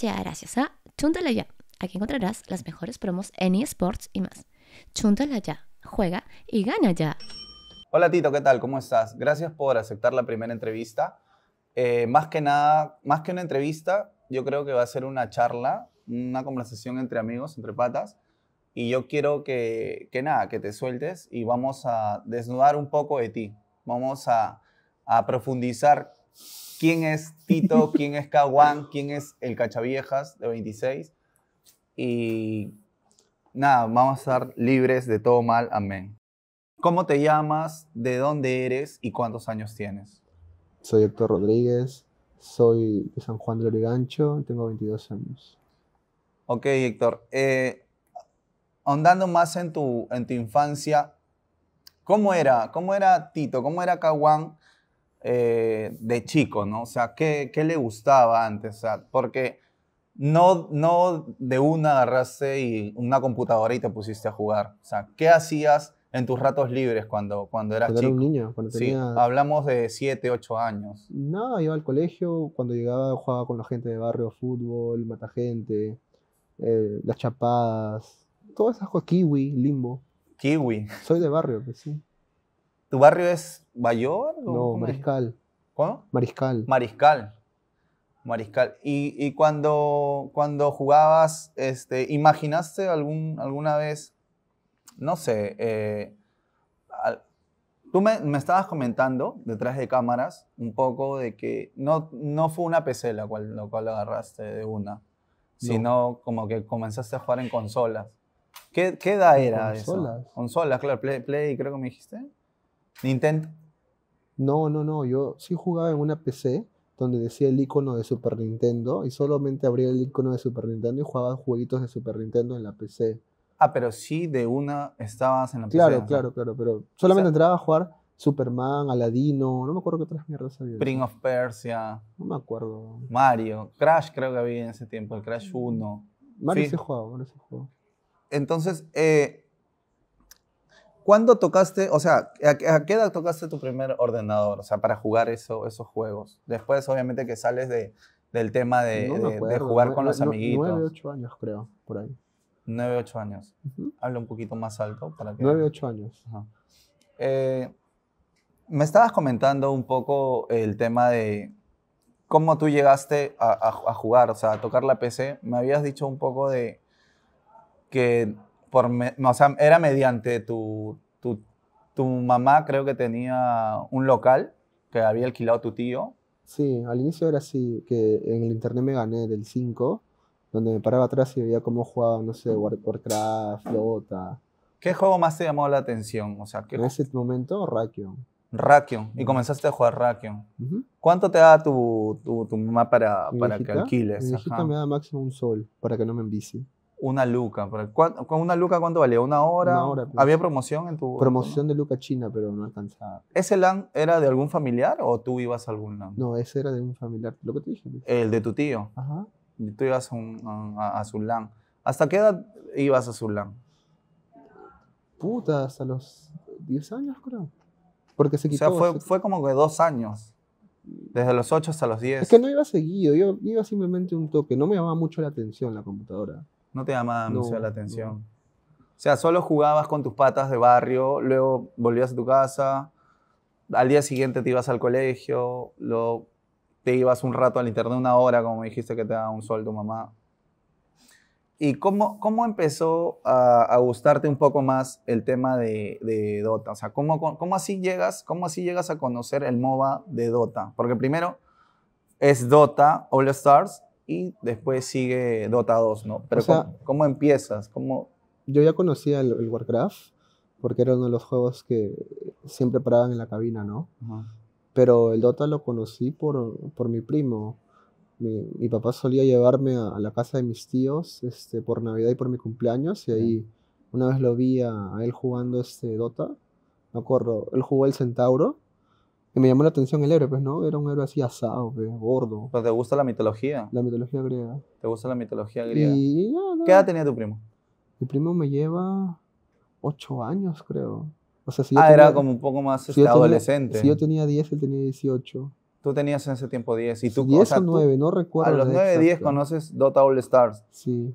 Ya gracias a Chuntala Ya. Aquí encontrarás las mejores promos en eSports y más. Chuntala Ya, juega y gana ya. Hola Tito, ¿qué tal? ¿Cómo estás? Gracias por aceptar la primera entrevista. Eh, más que nada, más que una entrevista, yo creo que va a ser una charla, una conversación entre amigos, entre patas. Y yo quiero que, que nada, que te sueltes y vamos a desnudar un poco de ti. Vamos a, a profundizar quién es Tito, quién es Caguán, quién es el Cachaviejas de 26. Y nada, vamos a estar libres de todo mal. Amén. ¿Cómo te llamas? ¿De dónde eres? ¿Y cuántos años tienes? Soy Héctor Rodríguez, soy de San Juan de Origancho, tengo 22 años. Ok, Héctor. Eh, más en tu, en tu infancia, ¿cómo era? ¿Cómo era Tito? ¿Cómo era Caguán? Eh, de chico, ¿no? O sea, ¿qué, ¿qué, le gustaba antes? O porque no, no de una agarraste y una computadora y te pusiste a jugar. O sea, ¿qué hacías en tus ratos libres cuando, cuando eras chico? niño, hablamos de 7, ocho años. No, iba al colegio, cuando llegaba jugaba con la gente de barrio, fútbol, mata gente, eh, las chapadas, todas esas cosas, kiwi, limbo. Kiwi. Soy de barrio, pues sí. ¿Tu barrio es Bayor? No, Mariscal. ¿Cuándo? Mariscal. Mariscal. Mariscal. ¿Y, y cuando, cuando jugabas, este, imaginaste algún, alguna vez, no sé, eh, tú me, estabas comentando detrás de cámaras un poco de que no, no fue una PC la cual, la cual agarraste de una, sino como que comenzaste a jugar en consolas. ¿Qué, qué edad era consolas? eso? Consolas, claro, Play, Play creo que me dijiste. Nintendo. No, no, no. Yo sí jugaba en una PC donde decía el icono de Super Nintendo y solamente abría el icono de Super Nintendo y jugaba jueguitos de Super Nintendo en la PC. Ah, pero sí de una estabas en la PC. Claro, claro, claro. Pero solamente entraba a jugar Superman, Aladino, no me acuerdo qué otras mierdas había. Prince of Persia. No me acuerdo. Mario. Crash creo que había en ese tiempo, el Crash 1. Mario sí, jugaba, Mario sí jugaba. Entonces, eh, ¿Cuándo tocaste, o sea, a, qué edad tocaste tu primer ordenador? O sea, para jugar esos juegos. Después, obviamente, que sales de, del tema de, jugar con los amiguitos. 9, 8 años, creo, por ahí. 9, ocho años. Habla un poquito más alto para que. 9, ocho años. Eh, me estabas comentando un poco el tema de cómo tú llegaste a, jugar, o sea, a tocar la PC. Me habías dicho un poco de que o sea, era mediante tu, tu, tu, mamá, creo que tenía un local que había alquilado tu tío. Sí, al inicio era así, que en el internet me gané del 5, donde me paraba atrás y veía cómo jugaba, no sé, Warcraft, Flota. ¿Qué juego más te llamó la atención? O sea, ¿qué en ese momento, Rakion. Rakion, y comenzaste a jugar Rakion. ¿Cuánto te da tu, tu, tu mamá para, para que alquiles? Mi me da máximo un sol para que no me envicie. Una luca. ¿Con una luca cuánto valía? ¿Una hora? Pues. ¿Había promoción en tu...? Promoción de luca china, pero no alcanzaba. ¿Ese LAN era de algún familiar o tú ibas a algún LAN? No, ese era de un familiar, lo que te dije. El de tu tío. Ajá. Y tú ibas a, un, a, su LAN. ¿Hasta qué edad ibas a su LAN? Puta, hasta los 10 años creo. Porque se quitó. O sea, fue, fue como que dos años. Desde los 8 hasta los 10. Es que no iba seguido, yo iba simplemente un toque. No me llamaba mucho la atención la computadora. No te llamaba la atención. O sea, solo jugabas con tus patas de barrio, luego volvías a tu casa, al día siguiente te ibas al colegio, luego te ibas un rato al internet, una hora, como dijiste que te daba un sueldo mamá. ¿Y cómo, cómo empezó a, gustarte un poco más el tema de, Dota? O sea, ¿cómo, ¿cómo, así llegas, ¿cómo así llegas a conocer el MOBA de Dota? Porque primero es Dota All Stars y después sigue Dota 2, ¿no? Pero ¿cómo, empiezas? ¿Cómo... Yo ya conocía el, Warcraft porque era uno de los juegos que siempre paraban en la cabina, ¿no? Pero el Dota lo conocí por, por mi primo. Mi, papá solía llevarme a, la casa de mis tíos este, por Navidad y por mi cumpleaños y ahí una vez lo vi a, él jugando este Dota. Me acuerdo, él jugó el Centauro y me llamó la atención el héroe, pues, ¿no? Era un héroe así asado, pues, gordo. Pero te gusta la mitología. La mitología griega. Te gusta la mitología griega. Y, no, ¿Qué edad tenía tu primo? Mi primo me lleva ocho años, creo. O sea, si ah, era como un poco más adolescente. si yo tenía 10, él tenía 18. Tú tenías en ese tiempo 10. Y tú, 10 o, 9, no recuerdo. A los 9, 10 conoces Dota All Stars. Sí.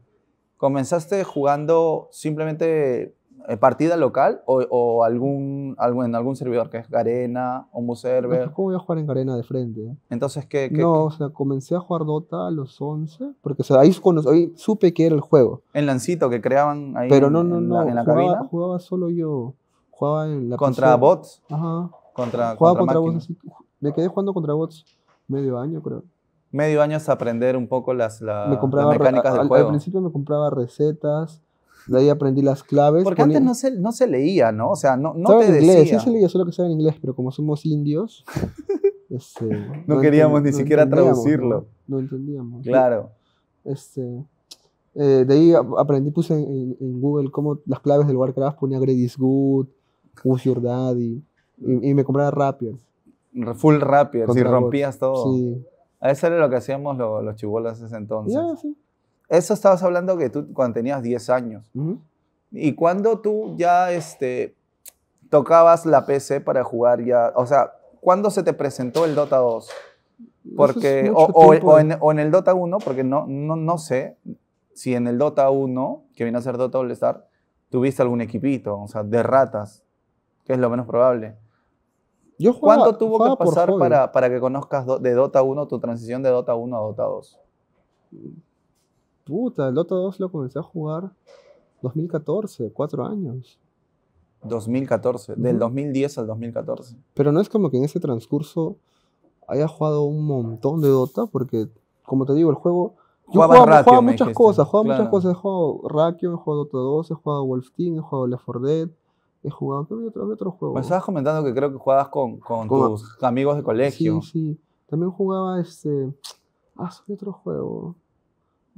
Comenzaste jugando simplemente eh, partida local o, algún, algún, en algún servidor que es Garena, o Server? ¿Cómo voy a jugar en Garena de frente? ¿eh? Entonces, ¿qué, No, o sea, comencé a jugar Dota a los 11, porque o sea, ahí, supe que era el juego. En Lancito, que creaban ahí Pero no, no, no, en la, jugaba, cabina. jugaba solo yo. Jugaba en la ¿Contra bots? Ajá. Contra, jugaba contra, bots. me quedé jugando contra bots medio año, creo medio año es aprender un poco las, la, mecánicas del juego. Al principio me compraba recetas, de ahí aprendí las claves. Porque antes no se, leía, ¿no? O sea, no, no te decía. sí se leía, solo que saben en inglés, pero como somos indios, este, no, queríamos ni siquiera traducirlo. No, entendíamos. Claro. Este, eh, de ahí aprendí, puse en, Google cómo las claves del Warcraft, ponía Great is Good, Who's Your Daddy, y, me compraba Rapiers. Full Rapiers, y rompías todo. Sí. A eso era lo que hacíamos los, los chibolas ese entonces. Eso estabas hablando que tú cuando tenías 10 años. Y cuando tú ya este, tocabas la PC para jugar ya, o sea, ¿cuándo se te presentó el Dota 2? Porque, o, en, el Dota 1, porque no, no, no sé si en el Dota 1, que viene a ser Dota All Star, tuviste algún equipito, o sea, de ratas, que es lo menos probable. Yo jugaba, ¿Cuánto tuvo que pasar para, para, que conozcas de Dota 1 tu transición de Dota 1 a Dota 2? Puta, Dota 2 lo comencé a jugar 2014, cuatro años. 2014, del 2010 al 2014. Pero no es como que en ese transcurso haya jugado un montón de Dota, porque, como te digo, el juego. Yo jugaba, muchas cosas, jugaba muchas cosas. He jugado Rakio, he jugado Dota 2, he jugado Wolf Team, he jugado Left 4 Dead, he jugado. ¿Qué otro, otro juego? Me estabas comentando que creo que jugabas con, con, tus amigos de colegio. Sí, sí. También jugaba este. Ah, soy otro juego.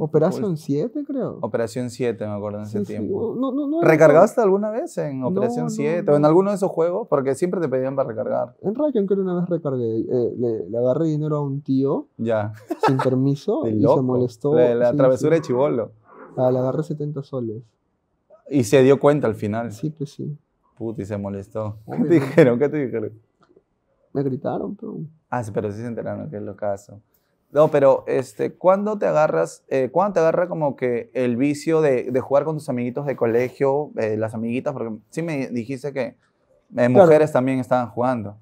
Operación 7, creo. Operación 7, me acuerdo en ese tiempo. ¿Recargaste alguna vez en Operación 7 o en alguno de esos juegos? Porque siempre te pedían para recargar. En Rayon, creo una vez recargué. Eh, le, agarré dinero a un tío. Ya. Sin permiso. y se molestó. la travesura de Chivolo. Ah, le agarré 70 soles. Y se dio cuenta al final. Sí, pues sí. Puta, se molestó. ¿Qué te dijeron? ¿Qué te dijeron? Me gritaron, pero. Ah, sí, pero sí se enteraron que es lo caso. No, pero este, ¿cuándo te agarras, eh, ¿cuándo te agarra como que el vicio de, jugar con tus amiguitos de colegio, eh, las amiguitas? Porque sí me dijiste que eh, mujeres también estaban jugando.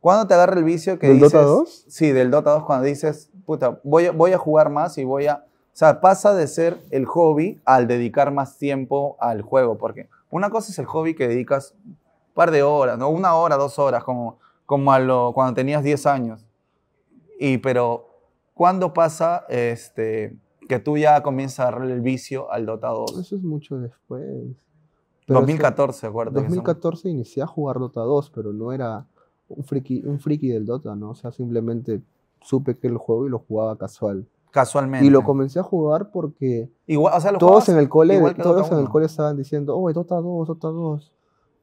¿Cuándo te agarra el vicio que ¿Del Dota 2? Sí, del Dota 2, cuando dices, puta, voy, a, voy a jugar más y voy a... O sea, pasa de ser el hobby al dedicar más tiempo al juego, porque una cosa es el hobby que dedicas un par de horas, ¿no? Una hora, dos horas, como, como a lo, cuando tenías 10 años. Y pero ¿Cuándo pasa este, que tú ya comienzas a darle el vicio al Dota 2? Eso es mucho después. Pero 2014, acuérdate. 2014 inicié a jugar Dota 2, pero no era un friki, del Dota, ¿no? O sea, simplemente supe que el juego y lo jugaba casual. Casualmente. Y lo comencé a jugar porque igual, o sea, todos en el cole, todos en el cole estaban diciendo, oh, Dota 2, Dota 2.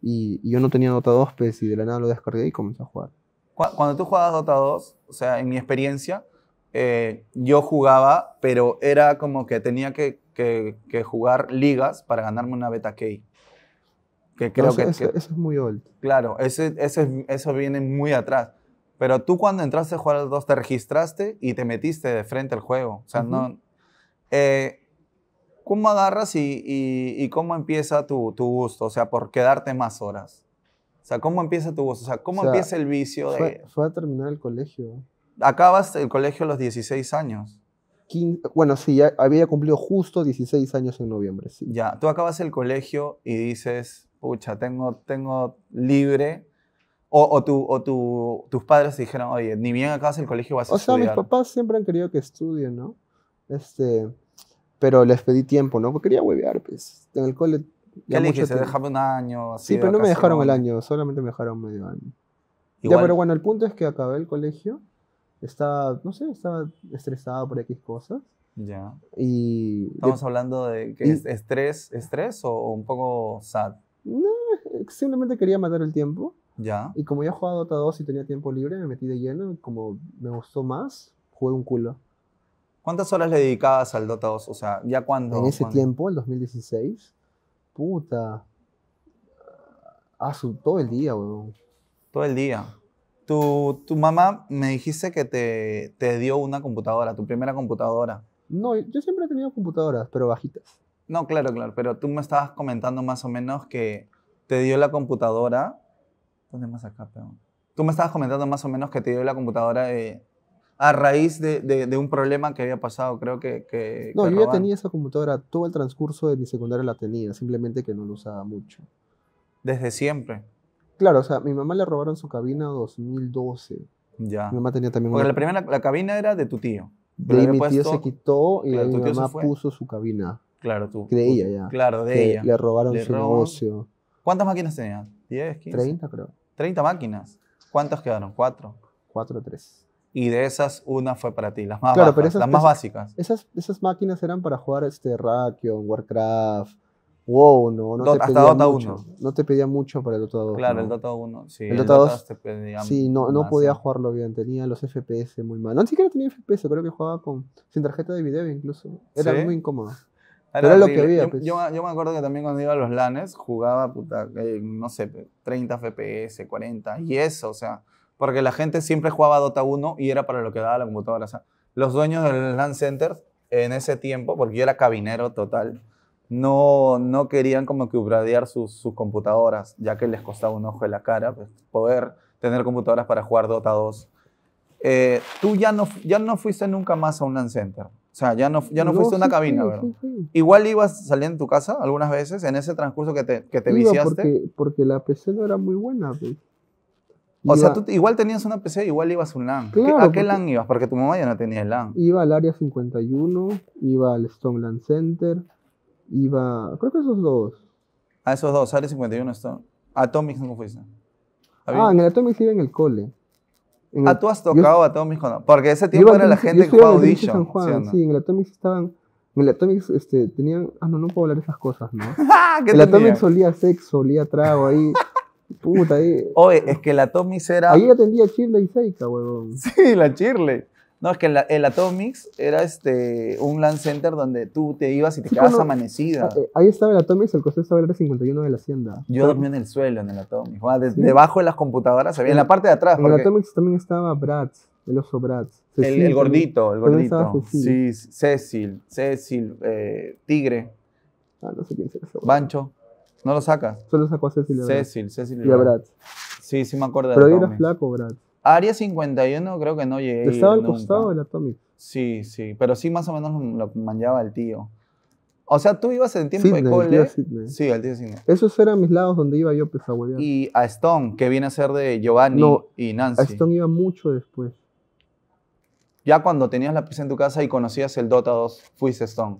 Y, yo no tenía Dota 2, pues, y de la nada lo descargué y comencé a jugar. Cuando tú jugabas Dota 2, o sea, en mi experiencia, eh, yo jugaba, pero era como que tenía que, jugar ligas para ganarme una beta key. Que creo eso, eso, es muy old. Claro, eso viene muy atrás. Pero tú cuando entraste a jugar al 2 te registraste y te metiste de frente al juego. O sea, no... Eh, ¿Cómo agarras y, cómo empieza tu, gusto? O sea, por quedarte más horas. O sea, ¿cómo empieza tu gusto? O sea, ¿cómo empieza el vicio de...? fue a terminar el colegio acabas el colegio a los 16 años. bueno, sí, había cumplido justo 16 años en noviembre. Ya, tú acabas el colegio y dices, pucha, tengo, tengo libre. O, o, tu, o tus padres te dijeron, oye, ni bien acabas el colegio vas a estudiar. O sea, mis papás siempre han querido que estudie, ¿no? Este, pero les pedí tiempo, ¿no? Porque quería huevear, pues. En el cole. ¿Qué le dijiste? dejaron un año. sí, pero no me dejaron el año, solamente me dejaron medio año. Ya, pero bueno, el punto es que acabé el colegio estaba, no sé, estaba estresado por X cosas. Ya. Y estamos hablando de que es estrés, estrés o, un poco sad. No, simplemente quería matar el tiempo. Ya. Y como ya jugaba Dota 2 y tenía tiempo libre, me metí de lleno como me gustó más, jugué un culo. ¿Cuántas horas le dedicabas al Dota 2? O sea, ¿ya cuándo? En ese tiempo, el 2016, puta. Ah, todo el día, weón. Todo el día. Tu, tu mamá me dijiste que te, te dio una computadora, tu primera computadora. No, yo siempre he tenido computadoras, pero bajitas. No, claro, claro, pero tú me estabas comentando más o menos que te dio la computadora. ¿Dónde más acá, perdón? Tú me estabas comentando más o menos que te dio la computadora eh, a raíz de, de, de, un problema que había pasado, creo que... no, yo ya tenía esa computadora, todo el transcurso de mi secundaria la tenía, simplemente que no la usaba mucho. Desde siempre. Claro, o sea, mi mamá le robaron su cabina 2012. Ya. Mi mamá tenía también Porque Pero la primera, la cabina era de tu tío. mi tío se quitó y mi mamá puso su cabina. Claro, tú. De ella ya. Claro, de ella. Le robaron su negocio. ¿Cuántas máquinas tenías? ¿10, 15? 30, creo. 30 máquinas. ¿Cuántas quedaron? ¿Cuatro? 4 o tres. Y de esas, una fue para ti, las más, claro, pero las más básicas. Esas, esas máquinas eran para jugar este Rakion, Warcraft, Wow, no, no te pedía hasta mucho. Dota 1. No te pedía mucho para el Dota 2. Claro, el Dota 1, sí. El, Dota 2 te pedía Sí, no, no podía jugarlo bien, tenía los FPS muy mal. No, ni siquiera tenía FPS, creo que jugaba con, sin tarjeta de video incluso. Era muy incómodo. Era, lo que había. Pues. Yo, yo, me acuerdo que también cuando iba a los LANs, jugaba, puta, eh, no sé, 30 FPS, 40, y eso, o sea, porque la gente siempre jugaba Dota 1 y era para lo que daba la computadora. O los dueños del LAN Center en ese tiempo, porque yo era cabinero total no, no querían como que upgradear sus, sus, computadoras, ya que les costaba un ojo de la cara pues, poder tener computadoras para jugar Dota 2. Eh, tú ya no, ya no fuiste nunca más a un LAN center. O sea, ya no, ya no, fuiste a una cabina, ¿verdad? Igual ibas saliendo de tu casa algunas veces en ese transcurso que te, que te viciaste. Porque, la PC no era muy buena, O sea, tú igual tenías una PC, igual ibas a un LAN. ¿A qué LAN ibas? Porque tu mamá ya no tenía el LAN. Iba al área 51, iba al Stone LAN Center, iba. Creo que esos dos. Ah, esos dos, Sale 51 está. Atomics no fuiste. Ah, en el Atomics iba en el cole. ah, tú has tocado Atomics Porque ese tiempo era la gente que jugaba Audition. ¿sí, en el Atomics estaban. En el Atomics este, tenían. Ah, no, no puedo hablar esas cosas, ¿no? ¿Qué el Atomics olía sexo, olía trago ahí. Puta, ahí. Oye, es que el Atomics era. Ahí atendía Chirley y Seika, huevón. Sí, la Chirley. No, es que el Atomics era este, un land center donde tú te ibas y te quedabas amanecida. Eh, ahí estaba el Atomics, el coste estaba el 51 de la hacienda. Yo dormía en el suelo en el Atomics. Ah, debajo de las computadoras, en la parte de atrás. En el Atomics también estaba Bratz, el oso Bratz. el, gordito, el gordito. Sí, Cecil, Cecil, eh, Tigre. Ah, no sé quién eso. Bancho. ¿No lo sacas? Solo sacó a Cecil. Y a Cecil, Cecil Bratz. Sí, sí me acuerdo de Pero era flaco, Bratz. Área 51 creo que no llegué. Estaba al costado del Atomic. Sí, sí, pero sí más o menos lo manchaba el tío. O sea, tú ibas en tiempo de cole. sí, al tío Sidney. Esos eran mis lados donde iba yo pues, Y a Stone, que viene a ser de Giovanni y Nancy. A Stone iba mucho después. Ya cuando tenías la pizza en tu casa y conocías el Dota 2, fuiste Stone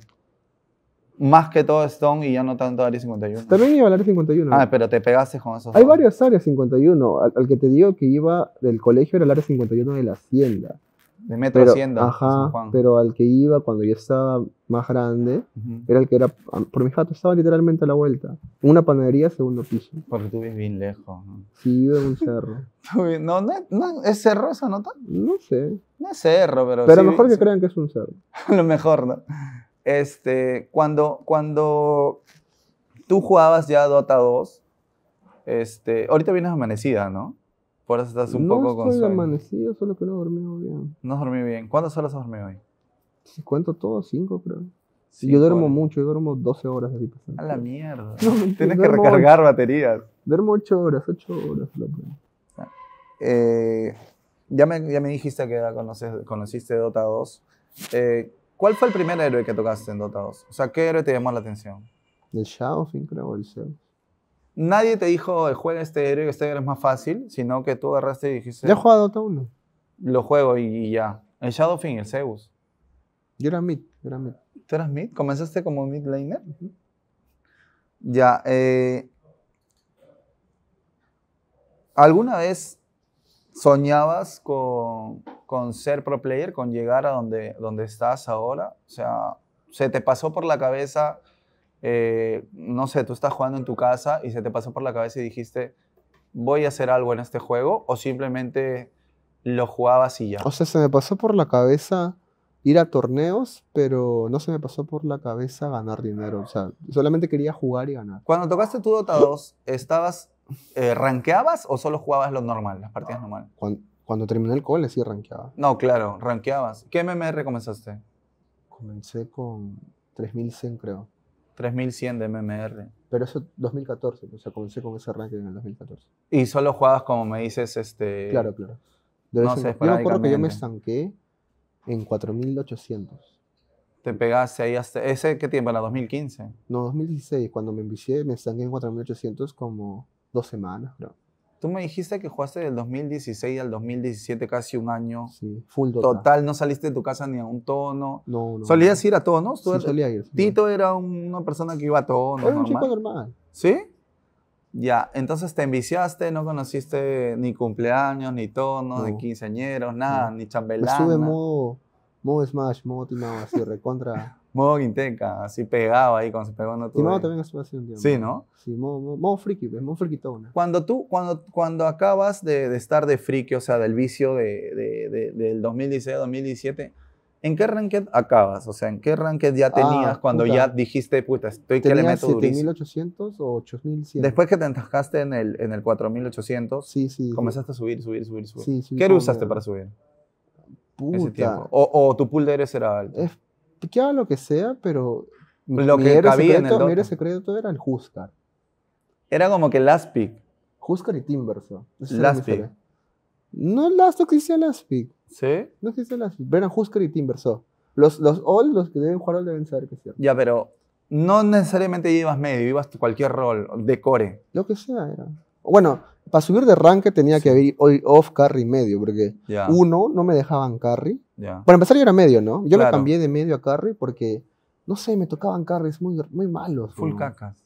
más que todo Stone y ya no tanto Área 51. También iba al Área 51. Ah, pero te pegaste con esos. Hay varias varios Áreas 51. Al, que te digo que iba del colegio era el Área 51 de la Hacienda. De Metro Hacienda. Ajá, pero al que iba cuando yo estaba más grande, era el que era. Ah, por mi jato estaba literalmente a la vuelta. Una panadería, segundo piso. Porque tú vives bien lejos. ¿no? Sí, iba un cerro. no, no, no, ¿Es cerro esa nota? No sé. No es cerro, pero. Pero mejor que crean que es un cerro. Lo mejor, ¿no? Este, cuando, cuando tú jugabas ya Dota 2, este, ahorita vienes amanecida, ¿no? Por eso estás un poco con No estoy amanecido, solo que no dormí bien. No dormí bien. ¿Cuántas horas has dormido hoy? Si cuento todo, cinco, creo. yo duermo mucho, yo duermo 12 horas así. A la mierda. Tienes que recargar baterías. Duermo 8 horas, 8 horas. Eh, ya, me, ya me dijiste que conoces, conociste Dota 2. Eh, ¿Cuál fue el primer héroe que tocaste en Dota 2? O sea, ¿qué héroe te llamó la atención? El Shadowfin, creo, el Zeus. Nadie te dijo, eh, juega este héroe, este héroe es más fácil, sino que tú agarraste y dijiste... Ya he jugado Dota 1. Lo juego y, ya. El Shadowfin, el Zeus. Yo era mid, yo era mid. ¿Tú eras mid? ¿Comenzaste como mid laner? Ya, eh, ¿Alguna vez soñabas con con ser pro player, con llegar a donde, donde estás ahora? O sea, ¿se te pasó por la cabeza, eh, no sé, tú estás jugando en tu casa y se te pasó por la cabeza y dijiste, voy a hacer algo en este juego? ¿O simplemente lo jugabas y ya? O sea, se me pasó por la cabeza ir a torneos, pero no se me pasó por la cabeza ganar dinero. O sea, solamente quería jugar y ganar. Cuando tocaste tu Dota 2, ¿estabas, eh, ranqueabas o solo jugabas lo normal, las partidas normales? Cuando terminé el cole sí ranqueaba. No, claro, ranqueabas. ¿Qué MMR comenzaste? Comencé con 3100, creo. 3100 de MMR. Pero eso 2014, o sea, comencé con ese ranking en el 2014. Y solo jugabas como me dices, este... Claro, claro. no sé, Yo me que yo me estanqué en 4800. Te pegaste ahí hasta... ¿Ese qué tiempo? ¿La 2015? No, 2016. Cuando me envicié me estanqué en 4800 como dos semanas, creo. Tú me dijiste que jugaste del 2016 al 2017, casi un año. full total. no saliste de tu casa ni a un tono. No, no. ¿Solías ir a tonos? Tito era una persona que iba a tonos. Era un chico normal. ¿Sí? Ya, entonces te enviciaste, no conociste ni cumpleaños, ni tonos, ni quinceañeros, nada, ni chambelán. Me sube modo, smash, modo timado, así, recontra. modo Quinteca, así pegado ahí, cuando se pegó no tuve. Modo también hace un Sí, ¿no? Sí, modo, modo, friki, pues, modo frikitona. Cuando tú, cuando, cuando acabas de, estar de friki, o sea, del vicio de, de, del 2016, 2017, ¿en qué ranked acabas? O sea, ¿en qué ranked ya ah, tenías cuando ya dijiste, puta, estoy que le meto 7800 o 8100. Después que te entascaste en el, en el 4800, comenzaste a subir, subir, subir, subir. Sí, ¿Qué usaste para subir? Puta. O, o tu pool de eres era alto lo que sea, pero lo que era secreto, era el Huskar. Era como que Pick. Huskar y Timberso. ¿no? Pick. No, Last, no existía Pick. ¿Sí? No existía Pick. Eran Huskar y Timberso. Los, los los que deben jugar all deben saber que es cierto. Ya, pero no necesariamente ibas medio, ibas cualquier rol, decore. Lo que sea era. Bueno, para subir de ranque tenía que haber off, carry, medio, porque uno, no me dejaban carry. Para empezar yo era medio, ¿no? Yo lo cambié de medio a carry porque, no sé, me tocaban carries muy, muy malos. Full cacas.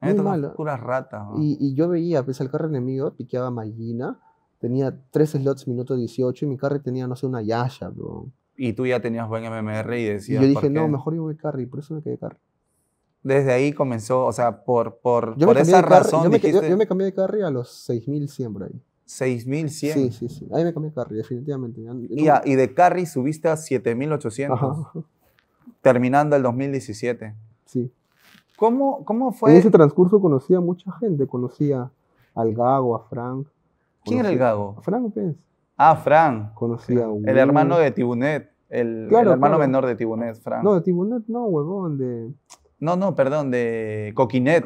Muy malos. Puras ratas. Y, yo veía, pues el carry enemigo piqueaba malina, tenía tres slots minuto 18 y mi carry tenía, no sé, una Yasha, bro. Y tú ya tenías buen MMR y decías. Y yo dije, no, mejor yo voy carry, por eso me quedé carry. Desde ahí comenzó, o sea, por, por, por esa razón. Yo, me, cambié de carry a los 6100 por ahí. 6100. Sí, sí, sí. Ahí me cambié de carry, definitivamente. y, de carry subiste a 7800. Terminando el 2017. Sí. ¿Cómo, ¿Cómo fue? En ese transcurso conocía a mucha gente. Conocía al Gago, a Frank. ¿Quién era el Gago? A Frank Pérez. Ah, Frank. Conocía a un... El hermano de Tibunet. El, el hermano menor de Tibunet, Frank. No, de Tibunet no, huevón. De no, no, perdón, de Coquinet.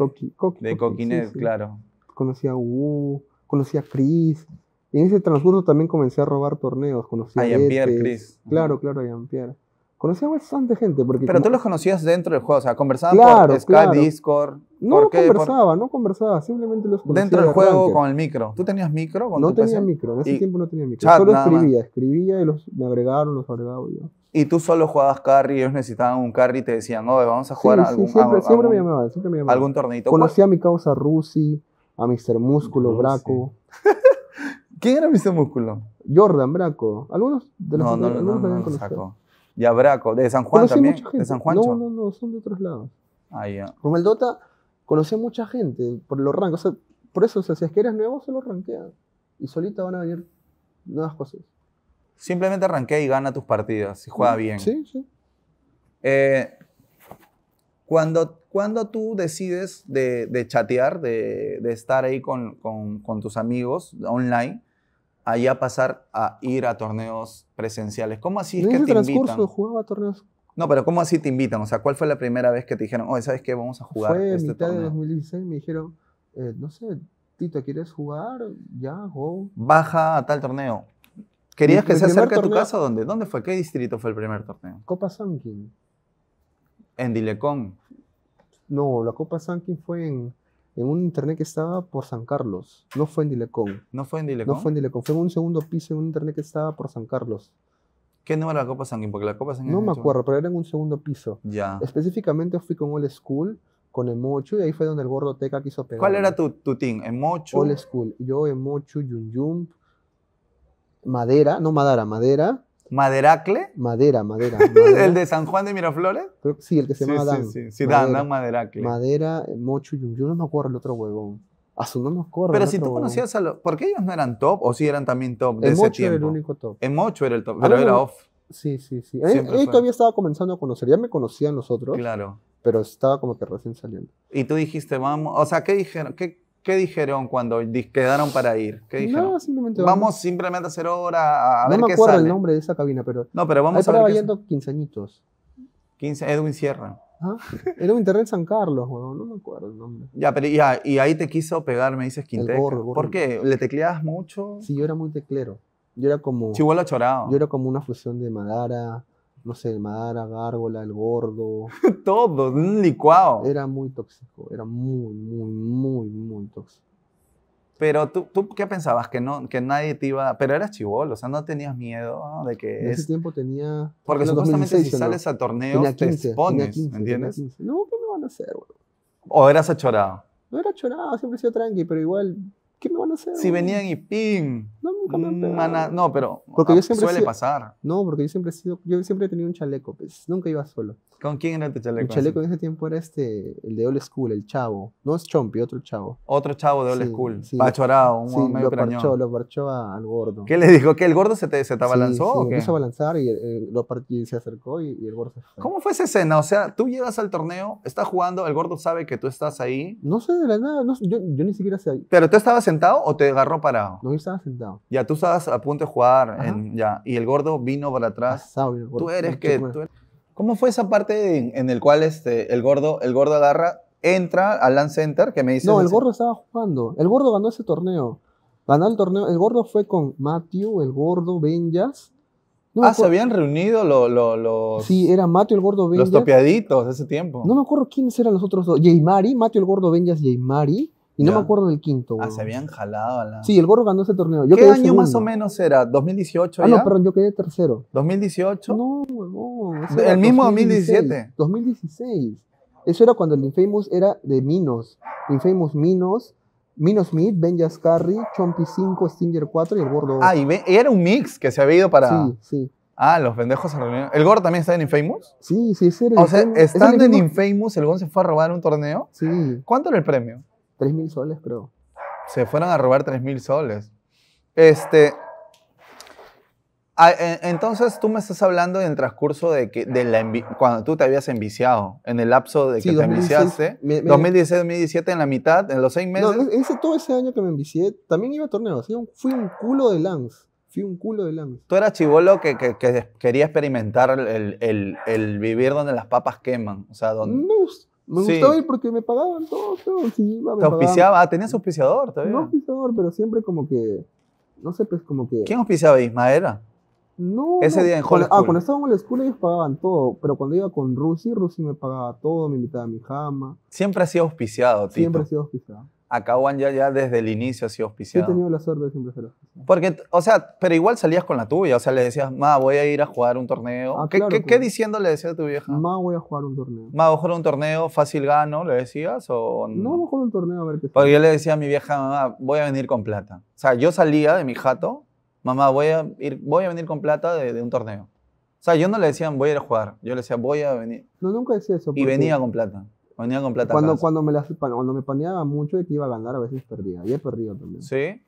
de Coquinet, claro. Conocí a Wu, conocí a Chris. Y en ese transcurso también comencé a robar torneos. Conocí a, Chris. Claro, claro, a Jean-Pierre. Conocí a bastante gente. Porque Pero tú los conocías dentro del juego, o sea, conversaban por Discord. No, no conversaba, no conversaba, simplemente los conocía. Dentro del juego con el micro. ¿Tú tenías micro? no tenía micro, en ese tiempo no tenía micro. Yo Solo escribía, escribía y los, me agregaron, los agregaba yo y tú solo jugabas carry, ellos necesitaban un carry y te decían, no, vamos a jugar algún, sí, siempre, me llamaban, Algún torneito. Conocí a mi causa Rusi, a Mr. Músculo, Braco. ¿Quién era Mr. Músculo? Jordan, Braco. Algunos de los no, no, no, no, Y Braco, de San Juan conocí también. ¿De San Juancho? No, no, no, son de otros lados. Ah, ya. Rumeldota, Dota conocí mucha gente por los rangos por eso, si es que eres nuevo, se lo Y solita van a venir nuevas cosas. Simplemente arranqué y gana tus partidas y juega mm, bien. Sí, sí. Eh, cuando, cuando, tú decides de, chatear, de, estar ahí con, tus amigos online, allá pasar a ir a torneos presenciales, ¿cómo así es que te transcurso jugaba a torneos. No, pero ¿cómo así te invitan? O sea, ¿cuál fue la primera vez que te dijeron, oye, ¿sabes qué? Vamos a jugar Fue este mitad de 2016, me dijeron, eh, no sé, Tito, ¿quieres jugar? Ya, go. Baja a tal torneo. ¿Querías que se acerque a tu casa? ¿Dónde? ¿Dónde fue? ¿Qué distrito fue el primer torneo? Copa Sankin. ¿En Dilecón? No, la Copa Sankin fue en, un internet que estaba por San Carlos. No fue en Dilecón. ¿No fue en Dilecón? No fue en Dilecón. Fue en un segundo piso en un internet que estaba por San Carlos. ¿Qué no era la Copa Sankin? Porque la Copa No me acuerdo, pero era en un segundo piso. Ya. Específicamente fui con Old School, con Emochu, y ahí fue donde el gordo Teca quiso pegar. ¿Cuál era tu, tu team? ¿Emochu? Old School. Yo, Emochu, Yun Yun Madera, no Madara, Madera. ¿Maderacle? Madera, madera. ¿El de San Juan de Miraflores? sí, el que se llama sí, Dan. Sí, sí, sí Dan, Dan Maderacle. Madera, eh, Mocho, yo no me acuerdo el otro huevón. A no me acuerdo. Pero si tú conocías a los. ¿Por qué ellos no eran top? ¿O sí eran también top de el Mocho era el único top. El Mocho era el top, pero era off. Sí, sí, sí. Él, eh, eh, todavía estaba comenzando a conocer, ya me conocían los otros. Claro. Pero estaba como que recién saliendo. Y tú dijiste, vamos. O sea, ¿qué dijeron? ¿Qué, ¿Qué dijeron cuando quedaron para ir? ¿Qué dijeron? No, simplemente vamos. simplemente a hacer hora a ver qué sale. No me acuerdo el nombre de esa cabina, pero. No, pero vamos a ver. Estaba yendo quinceañitos. 15, Edwin Sierra. ¿Ah? Era un internet San Carlos, No me acuerdo el nombre. Ya, pero y ahí te quiso pegar, me dices Quintec, El ¿Por qué? ¿Le tecleabas mucho? Sí, yo era muy teclero. Yo era como. Chihuahua chorado. Yo era como una fusión de Madara, no sé, el Madara, Gárgola, el Gordo. Todo, un licuado. Era muy tóxico, era muy, muy, muy, muy tóxico. Pero tú, tú qué pensabas que no que nadie te iba, pero eras chivolo, o sea, no tenías miedo de que en ese tiempo tenía porque supuestamente si sales a torneos te expones, ¿entiendes? No, ¿qué me van a hacer? güey? O eras achorado. No era achorado, siempre he sido tranqui, pero igual ¿qué me van a hacer? Si venían y pim, no, mm, no, pero porque ah, suele pasar. No, porque yo siempre he sido, yo siempre he tenido un chaleco, pues nunca iba solo. ¿Con quién era tu chaleco? El chaleco en ese tiempo era este, el de old school, el chavo. No es Chompi, otro chavo. Otro chavo de old school. Pachorado, un sí, medio lo lo parchó al gordo. ¿Qué le dijo? ¿Que el gordo se te, se abalanzó? o qué? Eh, y, se acercó y, el gordo se fue. ¿Cómo fue esa escena? O sea, tú llegas al torneo, estás jugando, el gordo sabe que tú estás ahí. No sé de nada, yo, yo, ni siquiera sé. ¿Pero tú estabas sentado o te agarró parado? No, yo estaba sentado. Ya tú estabas a punto de jugar, ya, y el gordo vino para atrás. Ah, tú eres que... ¿Cómo fue esa parte en, la el cual este, el, gordo, el gordo agarra, entra al Land Center, que me dice... No, el gordo estaba jugando. El gordo ganó ese torneo. Ganó el torneo. El gordo fue con Matthew, el gordo, Benjas. ah, se habían reunido los... Lo, Sí, era mateo el gordo, Benjas. Los topiaditos de ese tiempo. No me acuerdo quiénes eran los otros dos. Jaymari, Matthew, el gordo, Benjas, Jaymari. Y no me acuerdo del quinto. Ah, se habían jalado. A la... Sí, el gorro ganó ese torneo. ¿Qué año más o menos era? ¿2018? Ah, no, perdón, yo quedé tercero. ¿2018? No, huevón. El mismo 2017. 2016. Eso era cuando el Infamous era de Minos. Infamous Minos. Minos Smith, Benjas, Carry, Chompy 5, Stinger 4 y el gordo. Ah, y, era un mix que se había ido para. Sí, sí. Ah, los pendejos se reunieron. ¿El Goro también está en Infamous? Sí, sí, sí. O sea, estando en Infamous, el gordo se fue a robar un torneo. Sí. ¿Cuánto era el premio? 3 mil soles, pero... Se fueron a robar 3 mil soles. Este... Ah, entonces tú me estás hablando en el transcurso de que de la cuando tú te habías enviciado, en el lapso de que te enviciaste, 2016, 2017, en la mitad, en los seis meses. No, ese, todo ese año que me envicié, también iba a torneos, fui un culo de Lance. Fui un culo de lance. Tú eras chivolo que, quería experimentar el, vivir donde las papas queman. O sea, donde... Me gustaba ir porque me pagaban todo, iba, me ¿Te auspiciaba? Ah, tenías auspiciador todavía. No auspiciador, pero siempre como que. No sé, pues como que. ¿Quién auspiciaba? ¿Ismaela? No. Ese día en Hollywood. Ah, cuando estaba en la escuela ellos pagaban todo, pero cuando iba con Rusi, Rusi me pagaba todo, me invitaba a mi jama. Siempre ha sido auspiciado, tío. Siempre ha sido auspiciado. Acaban ya, ya desde el inicio así auspiciados. Yo he tenido la suerte de siempre ser Porque, o sea, pero igual salías con la tuya, o sea, le decías, ma, voy a ir a jugar un torneo. Ah, ¿Qué, claro, qué, pues. diciendo le decías a tu vieja? Ma, voy a jugar un torneo. Ma, voy a jugar un torneo, fácil gano, ¿le decías? O no? mejor a jugar un torneo a ver qué Porque yo le decía a mi vieja, mamá, voy a venir con plata. O sea, yo salía de mi jato, mamá, voy a, ir, voy a venir con plata de, un torneo. O sea, yo no le decía, voy a ir a jugar, yo le decía voy a venir. No, nunca decía eso. Y venía con plata. Venía con plata cuando, cuando me las, cuando me paneaba mucho de que iba a ganar, a veces perdía. Y he perdido también. ¿Sí?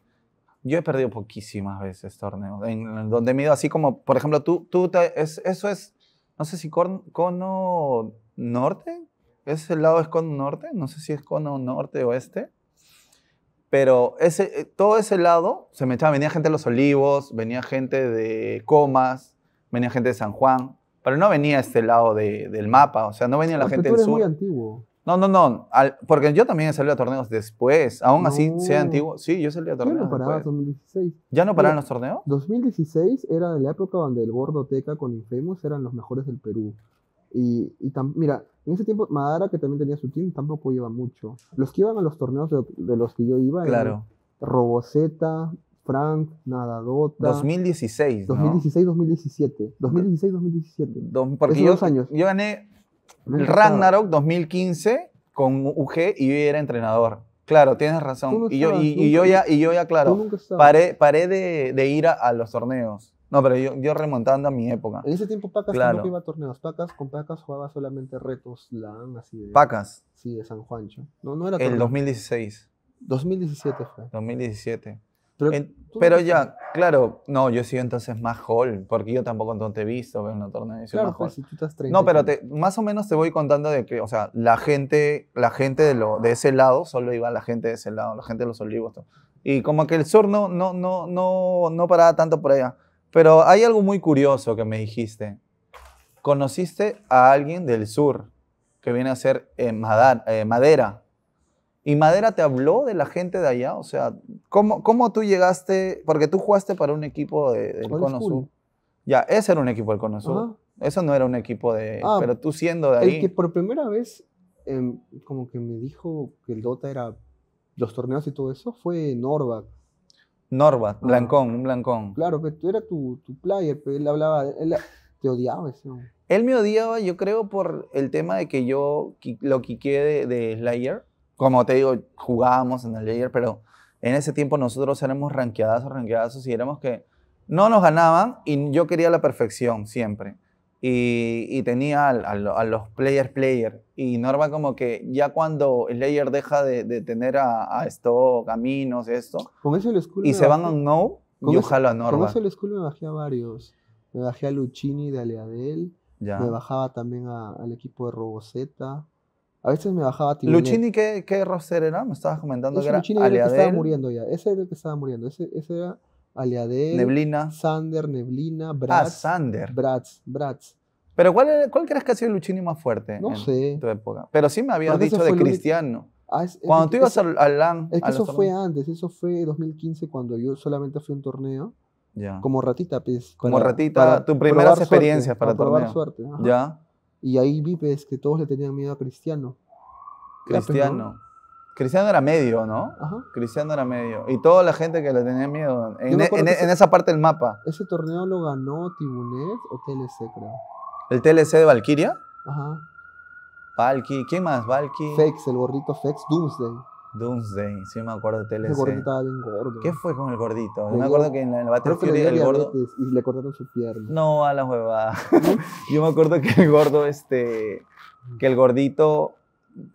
Yo he perdido poquísimas veces torneos. En, donde me he ido así como, por ejemplo, tú, tú es, eso es, no sé si cono norte, ese lado es cono norte, no sé si es cono norte o este. Pero ese, eh, todo ese lado se me echaba, venía gente de Los Olivos, venía gente de Comas, venía gente de San Juan pero no venía a este lado del mapa, o sea, no venía la gente tú eres del sur. muy antiguo. No, no, no, porque yo también salí a torneos después, aún así sea antiguo. Sí, yo salí a torneos. Ya no 2016. ¿Ya no pararon eh, los torneos? 2016 era la época donde el Teca con Infemos eran los mejores del Perú. Y, y mira, en ese tiempo Madara, que también tenía su team, tampoco iba mucho. Los que iban a los torneos de, los que yo iba eran Roboceta, Frank, Nadadota. 2016. 2016, 2017. 2016, 2017. yo, dos años. Yo gané el Ragnarok 2015 con UG y yo era entrenador. Claro, tienes razón. y, yo, y, yo ya, y yo ya, claro, paré, de, ir a, los torneos. No, pero yo, yo, remontando a mi época. En ese tiempo Pacas no iba a torneos. Pacas, con Pacas jugaba solamente retos LAN, así de... ¿Pacas? Sí, de San Juancho. No, no era El 2016. 2017 fue. 2017. Pero, ya, claro, no, yo sido entonces más hall, porque yo tampoco te he visto en una de claro, pues, tú estás 30, no, pero más o menos te voy contando de que, o sea, la gente, la gente de, lo, de ese lado, solo iba la gente de ese lado, la gente de los olivos. Y como que el sur no, no, no, no, no paraba tanto por allá. Pero hay algo muy curioso que me dijiste. Conociste a alguien del sur que viene a ser en eh, eh, madera. ¿Y Madera te habló de la gente de allá? O sea, ¿cómo, cómo tú llegaste? Porque tú jugaste para un equipo de, del Cono Ya, ese era un equipo del Cono Eso no era un equipo de... Ah, pero tú siendo de ahí... El que por primera vez em, como que me dijo que el Dota era los torneos y todo eso fue Norva Norvac, Blancón, un Blancón. Claro, que tú era tu, player, pero pues, él hablaba... Él, te odiaba Él me odiaba, yo creo, por el tema de que yo lo quiqué de Slayer como te digo, jugábamos en el layer, pero en ese tiempo nosotros éramos o ranqueadas y éramos que no nos ganaban y yo quería la perfección siempre. Y, tenía a, los players, player. Y Norma como que ya cuando el layer deja de, tener a, a esto, caminos, esto, y se van a no, y a Norma. Con eso el school me bajé a varios. Me bajé a Luchini de Aleadel. Ya. Me bajaba también al equipo de Roboceta. A veces me bajaba a ¿Luchini qué, qué roster era? Me estabas comentando que era Luchini era el que estaba muriendo ya. Ese era el que estaba muriendo. Ese, ese era Neblina. Sander, Neblina, ah, Bratz. Ah, Sander. Bratz, Bratz. Pero ¿cuál, ¿cuál crees que ha sido el Luchini más fuerte no en tu época? Pero sí me habías dicho de Cristiano. Ah, cuando tú ibas al, LAN. Es que eso fue antes, eso fue 2015 cuando yo solamente fui a un torneo. Ya. Como ratita, pues. Como ratita, tus primeras experiencias para, para probar torneo. suerte. Ya. Y ahí vi que todos le tenían miedo a Cristiano. Cristiano. Cristiano era medio, ¿no? Ajá. Cristiano era medio. Y toda la gente que le tenía miedo. E, e, en, esa parte del mapa. Ese torneo lo ganó Tibunet o TLC, creo. ¿El TLC de Valkyria? Ajá. Valky, ¿quién más? Valky. Fex, el gorrito Fex, Doomsday. Doomsday, sí me acuerdo de TLC. Ese estaba bien gordo. ¿Qué fue con el gordito? me acuerdo que en la Battle Fury el gordo... Y le cortaron su pierna. No, a la huevada. Yo me acuerdo que el gordo, este... Que el gordito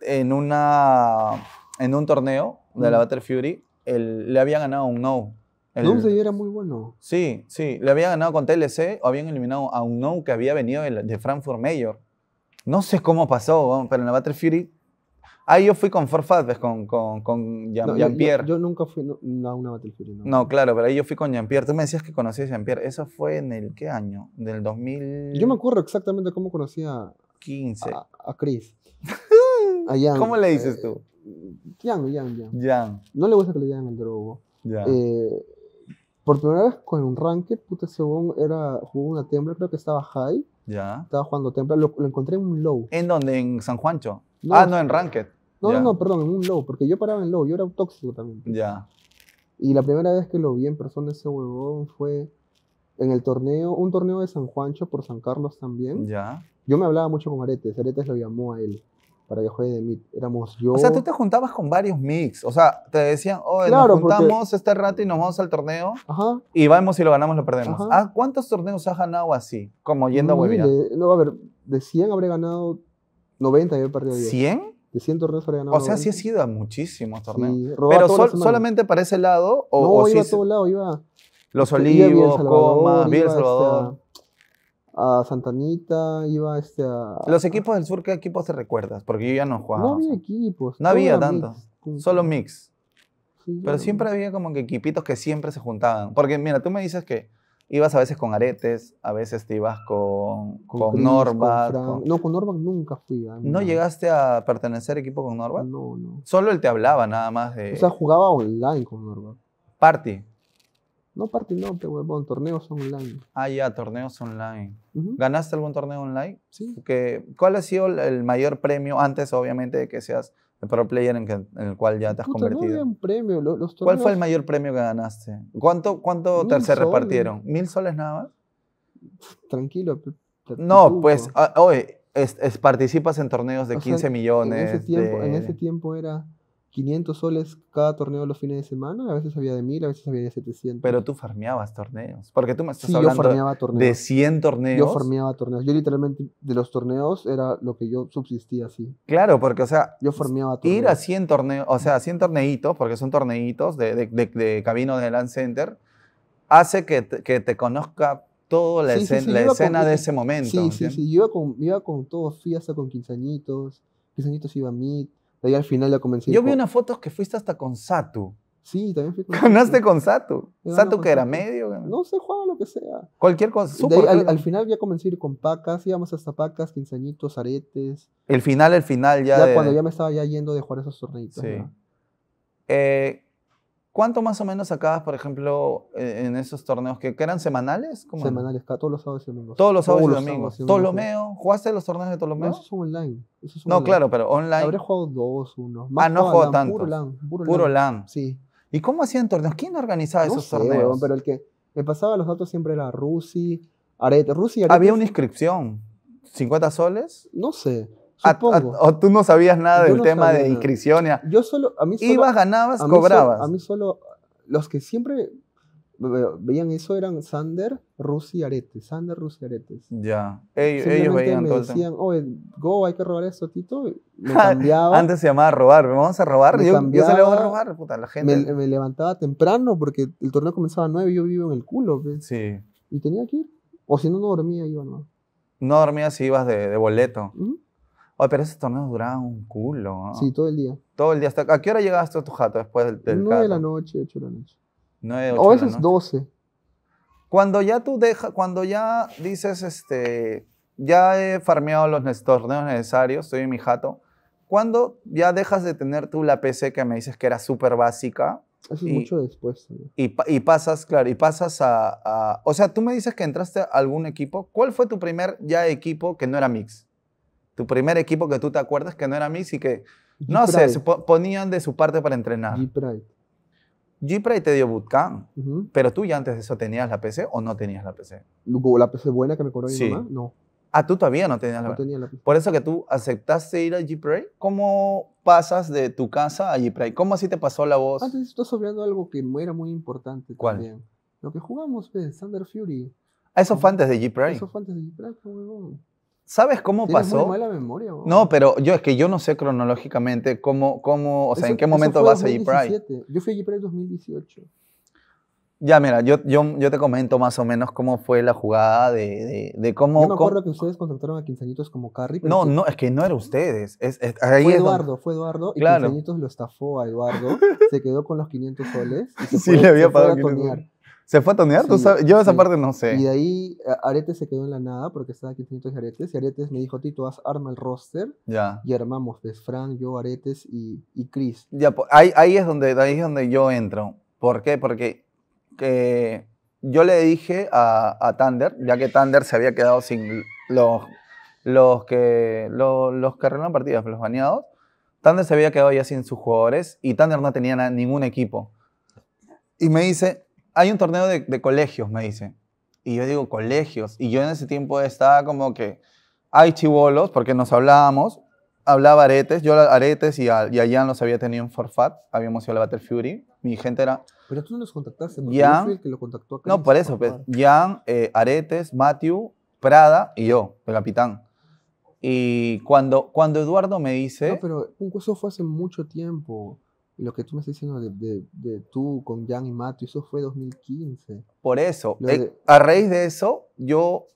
en una... En un torneo de la Battle Fury, él le había ganado un no. El, Doomsday era muy bueno. Sí, sí. Le había ganado con TLC o habían eliminado a un no que había venido de, de Frankfurt Mayor. No sé cómo pasó, pero en la Battle Fury Ahí yo fui con Four Con, con, Jean, Pierre. Yo, nunca fui a una Battlefield. No. claro, pero ahí yo fui con Jean Pierre. Tú me decías que conocías a Jean Pierre. ¿Eso fue en el qué año? ¿Del 2000? Yo me acuerdo exactamente cómo conocí a. 15. A, Chris. a Jan. ¿Cómo le dices eh, tú? Jan, Jan, Jan. Jan. No le gusta que le digan el drogo. Eh, por primera vez con un ranking, puta, según era, jugó una Templar, creo que estaba high. Ya. Estaba jugando Templar, lo encontré en un low. ¿En dónde? ¿En San Juancho? ah, no, en Ranked. No, no, perdón, en un low, porque yo paraba en low, yo era tóxico también. Ya. Y la primera vez que lo vi en persona ese huevón fue en el torneo, un torneo de San Juancho por San Carlos también. Ya. Yo me hablaba mucho con Aretes, Aretes lo llamó a él para que juegue de Meet. Éramos yo. O sea, tú te juntabas con varios mix. O sea, te decían, oh, nos juntamos este rato y nos vamos al torneo. Ajá. Y vamos si lo ganamos, lo perdemos. ¿Ah, ¿Cuántos torneos has ganado así? Como yendo muy a No, a ver, de 100 habré ganado 90 había perdido 10. ¿100? De 100 torneos había ganado. O sea, sí ha sido a muchísimos torneos. Pero solamente para ese lado. O, no, iba a todo lado, iba. Los este, Olivos, Coma, Villa El Salvador. Este, a, Santa Santanita, iba este a, ¿Los equipos del sur qué equipos te recuerdas? Porque yo ya no jugaba. No había equipos. No había tanto. Mix, solo mix. Pero siempre había como que equipitos que siempre se juntaban. Porque mira, tú me dices que ibas a veces con aretes, a veces te ibas con, con, No, con Norval nunca fui. ¿No llegaste a pertenecer a equipo con Norval? No, no. Solo él te hablaba nada más de... O sea, jugaba online con Norval. ¿Party? No, party no, pero huevón, torneos online. Ah, ya, torneos online. ¿Ganaste algún torneo online? Sí. ¿Qué, ¿Cuál ha sido el mayor premio antes, obviamente, de que seas el pro player en, el cual ya te has convertido. No ¿Cuál fue el mayor premio que ganaste? ¿Cuánto, cuánto tercer repartieron? ¿Mil soles nada más? Tranquilo. No, pues, hoy ah, participas en torneos de 15 millones. en ese tiempo era 500 soles cada torneo los fines de semana, a veces había de 1000, a veces había de 700. Pero tú farmeabas torneos, porque tú me estás hablando de 100 torneos. Yo farmeaba torneos, yo literalmente de los torneos era lo que yo subsistía así. Claro, porque o sea, yo farmeaba torneos. ir a 100 torneos, o sea, 100 torneitos, porque son torneitos de, de, de, camino del Land Center, hace que te, que te conozca toda la, escena, de ese momento. Sí, sí, sí, yo iba con, iba con todos, fui con quinceañitos, quinceañitos iba a de ahí al final ya comencé Yo vi una foto que fuiste hasta con Satu. Sí, también fui con Ganaste con Satu. Satu, que era medio. No sé, jugaba lo que sea. Cualquier cosa. al, final ya comencé a con pacas, íbamos hasta pacas, quinceañitos, aretes. El final, el final ya. cuando ya me estaba ya yendo de jugar esos torneitos. Eh, ¿Cuánto más o menos sacabas, por ejemplo, e, en esos torneos que, eran semanales? semanales, todos los sábados y domingos. Todos los sábados y domingos. Ptolomeo, ¿jugaste los torneos de Ptolomeo? No, esos son online. no, claro, pero online. Habré jugado dos, uno. ah, no jugó tanto. Puro LAN. Puro, LAN. Sí. ¿Y cómo hacían torneos? ¿Quién organizaba esos torneos? Sí, pero el que me pasaba los datos siempre era Rusi, Arete. Rusi Había una inscripción. ¿50 soles? No sé. Ah, ah, o tú no sabías nada del tema de inscripción. Yo solo, a mí solo, Ibas, ganabas, cobrabas. a mí solo, los que siempre veían eso eran Sander, Rusi y Sander, Rusi y Ya. Ellos, veían me decían, oh, Go, hay que robar esto, Tito. Me cambiaba. Antes se llamaba robar, vamos a robar. yo, se le voy a robar, puta, la gente. Me, levantaba temprano porque el torneo comenzaba a 9 y yo vivo en el culo. Pues. Sí. Y tenía que ir. O si no, no dormía, iba, ¿no? No dormía si ibas de, boleto. Oye, pero esos torneos duraban un culo, Sí, todo el día. Todo el día. ¿A qué hora llegabas a tu jato después del, del 9 de la noche, 8 de la noche. 9, o de 12. Cuando ya tú dejas, cuando ya dices, este, ya he farmeado los torneos necesarios, estoy en mi jato, ¿cuándo ya dejas de tener tú la PC que me dices que era súper básica? Eso es mucho después. Y, pasas, claro, y pasas a, a, O sea, tú me dices que entraste a algún equipo. ¿Cuál fue tu primer ya equipo que no era mix? Tu primer equipo que tú te acuerdas que no era Mix y que, no sé, se ponían de su parte para entrenar. G-Pride. G-Pride te dio bootcamp, pero tú ya antes de eso tenías la PC o no tenías la PC. ¿La PC buena que me cobró mi mamá? No. Ah, tú todavía no tenías la, tenía PC. Por eso que tú aceptaste ir a G-Pride. ¿Cómo pasas de tu casa a G-Pride? ¿Cómo así te pasó la voz? Antes estás sobrando algo que era muy importante ¿Cuál? Lo que jugamos, pues, Thunder Fury. Ah, eso fue antes de G-Pride. Eso fue antes de G-Pride, ¿Sabes cómo pasó? Muy No, pero yo es que yo no sé cronológicamente cómo, cómo o sea, en qué momento vas a G-Pride. Yo fui a G-Pride 2018. Ya, mira, yo, yo, yo, te comento más o menos cómo fue la jugada de, cómo... Yo me acuerdo que ustedes contrataron a Quinceañitos como carry. No, no, es que no eran ustedes. fue Eduardo, fue Eduardo. Y Quinceañitos lo estafó a Eduardo. se quedó con los 500 soles. Y sí, le había el se fue a tonear, tú sabes, yo esa parte no sé. Y de ahí Aretes se quedó en la nada porque estaba aquí de Aretes. Y Aretes me dijo, Tito, haz arma el roster. Ya. Y armamos, de pues, Fran, yo, Aretes y, y Chris. Ya, ahí, ahí, es donde, ahí es donde yo entro. ¿Por qué? Porque eh, yo le dije a, a Thunder, ya que Thunder se había quedado sin los, los que los, que arreglan partidas, los baneados. Thunder se había quedado ya sin sus jugadores y Thunder no tenía ningún equipo. Y me dice, hay un torneo de, de colegios, me dice. Y yo digo, colegios. Y yo en ese tiempo estaba como que, hay chivolos, porque nos hablábamos, hablaba aretes, yo aretes y, a, y Jan los había tenido en Forfat, habíamos ido a la Battle Fury, mi gente era... Pero tú no los contactaste, ¿no? Jan, el que lo contactó acá No, por eso, Jan, pues, eh, aretes, Matthew, Prada y yo, el capitán. Y cuando, cuando Eduardo me dice... No, pero eso fue hace mucho tiempo. Y lo que tú me estás diciendo de, tú con Jan y Matthew, eso fue 2015. Por eso, eh, a raíz de eso, yo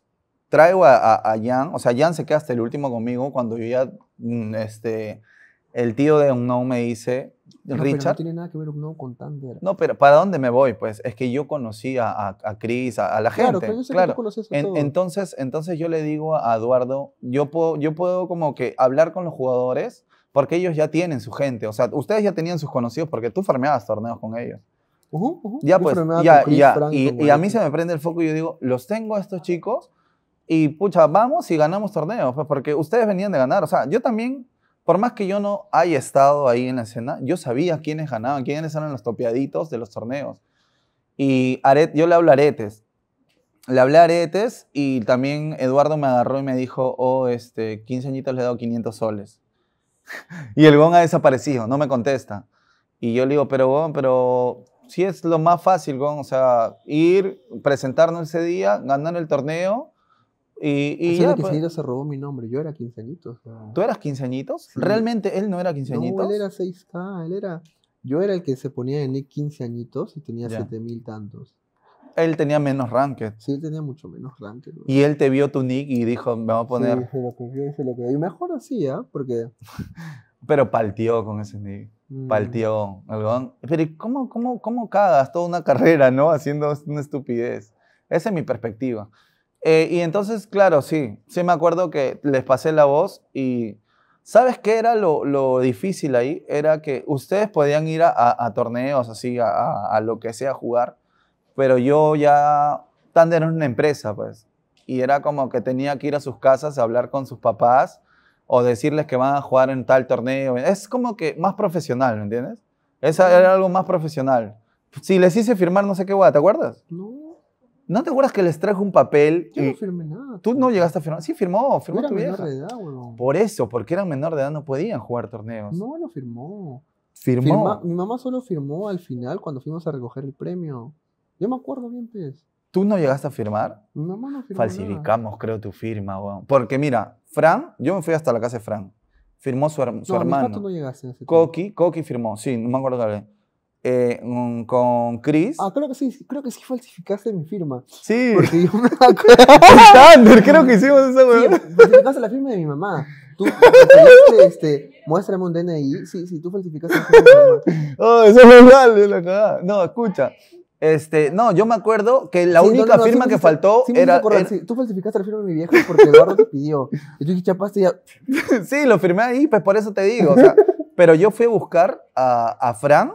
traigo a, Jan, o sea, Jan se queda hasta el último conmigo cuando yo ya, mm, este, el tío de un no me dice, Richard. no tiene nada que ver Unknown con Thunder. No, pero ¿para dónde me voy? Pues es que yo conocí a, Chris, a, la gente. Claro, pero yo sé claro. que tú conoces a Entonces, entonces yo le digo a Eduardo, yo puedo, yo puedo como que hablar con los jugadores porque ellos ya tienen su gente. O sea, ustedes ya tenían sus conocidos porque tú farmeabas torneos con ellos. Ya, pues, ya, y, a mí se me prende el foco y yo digo, los tengo a estos chicos y pucha, vamos y ganamos torneos, pues, porque ustedes venían de ganar. O sea, yo también, por más que yo no haya estado ahí en la escena, yo sabía quiénes ganaban, quiénes eran los topiaditos de los torneos. Y Aret, yo le hablo a Aretes. Le hablé a Aretes y también Eduardo me agarró y me dijo, oh, este, 15 añitos le he dado 500 soles. y el gon ha desaparecido, no me contesta. Y yo le digo, pero gon, pero si es lo más fácil, gon, o sea, ir, presentarnos ese día, ganar el torneo. Y, y ya, quinceañito pues". se robó mi nombre, yo era quinceañito. ¿Tú eras quinceañitos? Realmente él no era quinceañito. No, él era 6K, ah, él era. Yo era el que se ponía en 15 añitos y tenía siete mil tantos él tenía menos ranked. Sí, él tenía mucho menos ranked. Y él te vio tu nick y dijo, me vamos a poner... Sí, lo que y se lo que... Y mejor así, ¿ah? Porque... Pero partió con ese nick. Mm. Palteó. Pero ¿cómo, cómo, ¿cómo cagas toda una carrera, no? Haciendo una estupidez. Esa es mi perspectiva. Eh, y entonces, claro, sí. Sí me acuerdo que les pasé la voz y... ¿Sabes qué era lo, lo, difícil ahí? Era que ustedes podían ir a, torneos, así, a, a, lo que sea, a jugar, pero yo ya, Tander era una empresa, pues, y era como que tenía que ir a sus casas a hablar con sus papás o decirles que van a jugar en tal torneo. Es como que más profesional, ¿me entiendes? Esa era algo más profesional. Si les hice firmar no sé qué guay, ¿te acuerdas? No. ¿No te acuerdas que les trajo un papel? Yo no firmé nada. ¿Tú no llegaste a firmar? Sí, firmó, firmó era menor de edad, weón. Por eso, porque eran menor de edad no podían jugar torneos. No, no firmó. Firmó. mi mamá solo firmó al final cuando fuimos a recoger el premio. Yo me acuerdo bien, pues. ¿Tú no llegaste a firmar? Mi mamá no firmó. Falsificamos, creo, tu firma, weón. Porque mira, Fran, yo me fui hasta la casa de Fran. Firmó su, hermano. su no, hermano. Tú no llegaste. Ese Coqui, Coqui firmó, sí, no me acuerdo qué eh, mm, con Chris. Ah, creo que sí, creo que sí falsificaste mi firma. Sí. Porque yo me acuerdo. creo que hicimos eso. güey. falsificaste la firma de mi mamá. Tú, este, muéstrame un DNI. Sí, sí, tú falsificaste la firma de Oh, eso es legal, la cagada. No, escucha. Este, no, yo me acuerdo que la única firma que faltó era, Tú falsificaste la firma de mi viejo porque Eduardo te pidió. Y yo dije, chapaste ya. sí, lo firmé ahí, pues por eso te digo. pero yo fui a buscar a, a Fran,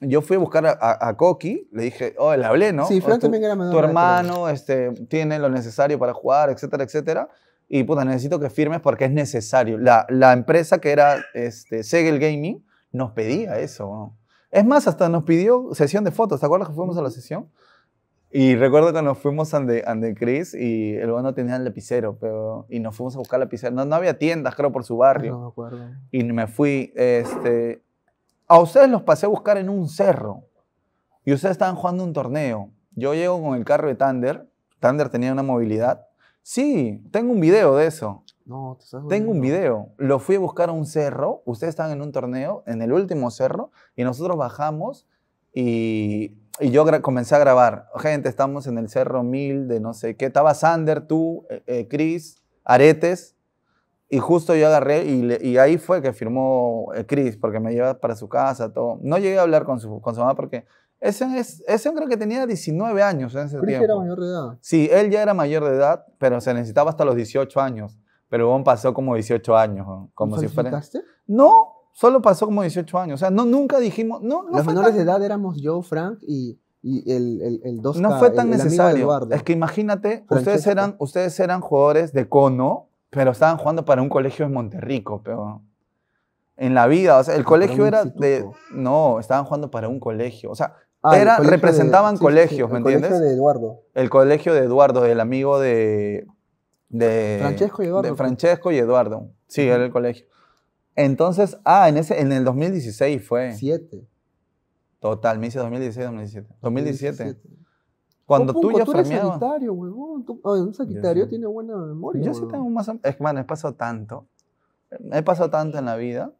yo fui a buscar a, a, Coqui, le dije, oh, le hablé, ¿no? Sí, oh, Fran también era Tu hermano este, tiene lo necesario para jugar, etcétera, etcétera. Y puta, necesito que firmes porque es necesario. La, la empresa que era este, Segel Gaming nos pedía eso. ¿no? Es más, hasta nos pidió sesión de fotos. ¿Te acuerdas que fuimos a la sesión? Y recuerdo que nos fuimos a ante Chris y el bueno tenía el lapicero, pero, y nos fuimos a buscar lapicero. No, no había tiendas, creo, por su barrio. No me acuerdo. Y me fui, este... A ustedes los pasé a buscar en un cerro. Y ustedes estaban jugando un torneo. Yo llego con el carro de Thunder. Thunder tenía una movilidad. Sí, tengo un video de eso. No, Tengo un video. Lo fui a buscar a un cerro. Ustedes estaban en un torneo, en el último cerro, y nosotros bajamos y, yo comencé a grabar. Gente, estamos en el cerro 1000 de no sé qué. Estaba Sander, tú, eh, eh, Chris, Aretes. Y justo yo agarré y, ahí fue que firmó eh, Chris, porque me lleva para su casa, todo. No llegué a hablar con su, con mamá porque ese, es, ese creo que tenía 19 años en ese Chris era mayor de edad. Sí, él ya era mayor de edad, pero se necesitaba hasta los 18 años pero bueno, pasó como 18 años. Como si No, solo pasó como 18 años. O sea, no, nunca dijimos... No, Los menores de edad éramos yo, Frank y, y el, el, el 2 No fue tan necesario. Es que imagínate, ustedes eran, ustedes eran jugadores de cono, pero estaban jugando para un colegio en Monterrico, pero... En la vida, o sea, el ah, colegio era de... No, estaban jugando para un colegio. O sea, ah, representaban colegios, ¿me entiendes? El colegio de Eduardo. El colegio de Eduardo, el amigo de, de Francesco y Eduardo. Pues. y Eduardo. Sí, era el colegio. Entonces, ah, en, ese, en el 2016 fue. Siete. Total, me hice 2016, 2017. 2017. Cuando tú ya tú eres sagitario, huevón. Ah, un sagitario tiene buena memoria. Yo sí tengo más... Es que, bueno, he pasado tanto. He pasado tanto en la vida.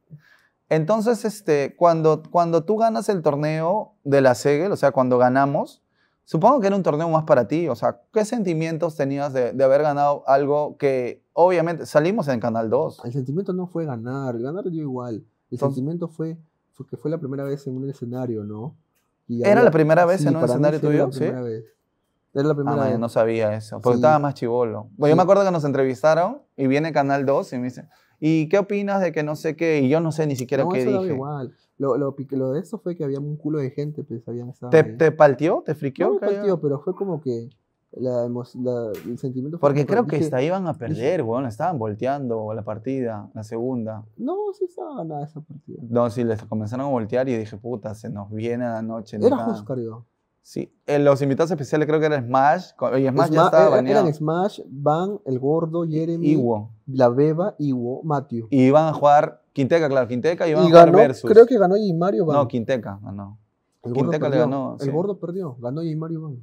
Entonces, este, cuando, cuando tú ganas el torneo de la Segel, o sea, cuando ganamos, Supongo que era un torneo más para ti, o sea, ¿qué sentimientos tenías de, haber ganado algo que obviamente salimos en Canal 2? El sentimiento no fue ganar, ganar dio igual. El sentimiento fue, que fue la primera vez en un escenario, ¿no? ¿Era la primera vez en un escenario tuyo? Sí, Ah, no sabía eso, porque estaba más chivolo. Bueno, yo me acuerdo que nos entrevistaron y viene Canal 2 y me dice, ¿y qué opinas de que no sé qué? Y yo no sé ni siquiera qué dije. igual. Lo, lo, lo, de eso fue que había un culo de gente, pues habían ¿Te, ¿Te palteó? ¿Te friqueó? No me pero fue como que. La, el sentimiento Porque creo que está iban a perder, weón. estaban volteando la partida, la segunda. No, sí estaba nada esa partida. No, sí, les comenzaron a voltear y dije, puta, se nos viene la noche. Era justo, Sí, los invitados especiales creo que eran Smash. Y Smash ya estaba eh, baneado. Eran Smash, Van, El Gordo, Jeremy, Iwo. La Beba, Iwo, Matthew. Y iban a jugar Quinteca, claro, Quinteca y iban a jugar Versus. Creo que ganó y Mario Van. No, Quinteca ganó. El Quinteca le ganó. El Gordo perdió, ganó y Mario Van.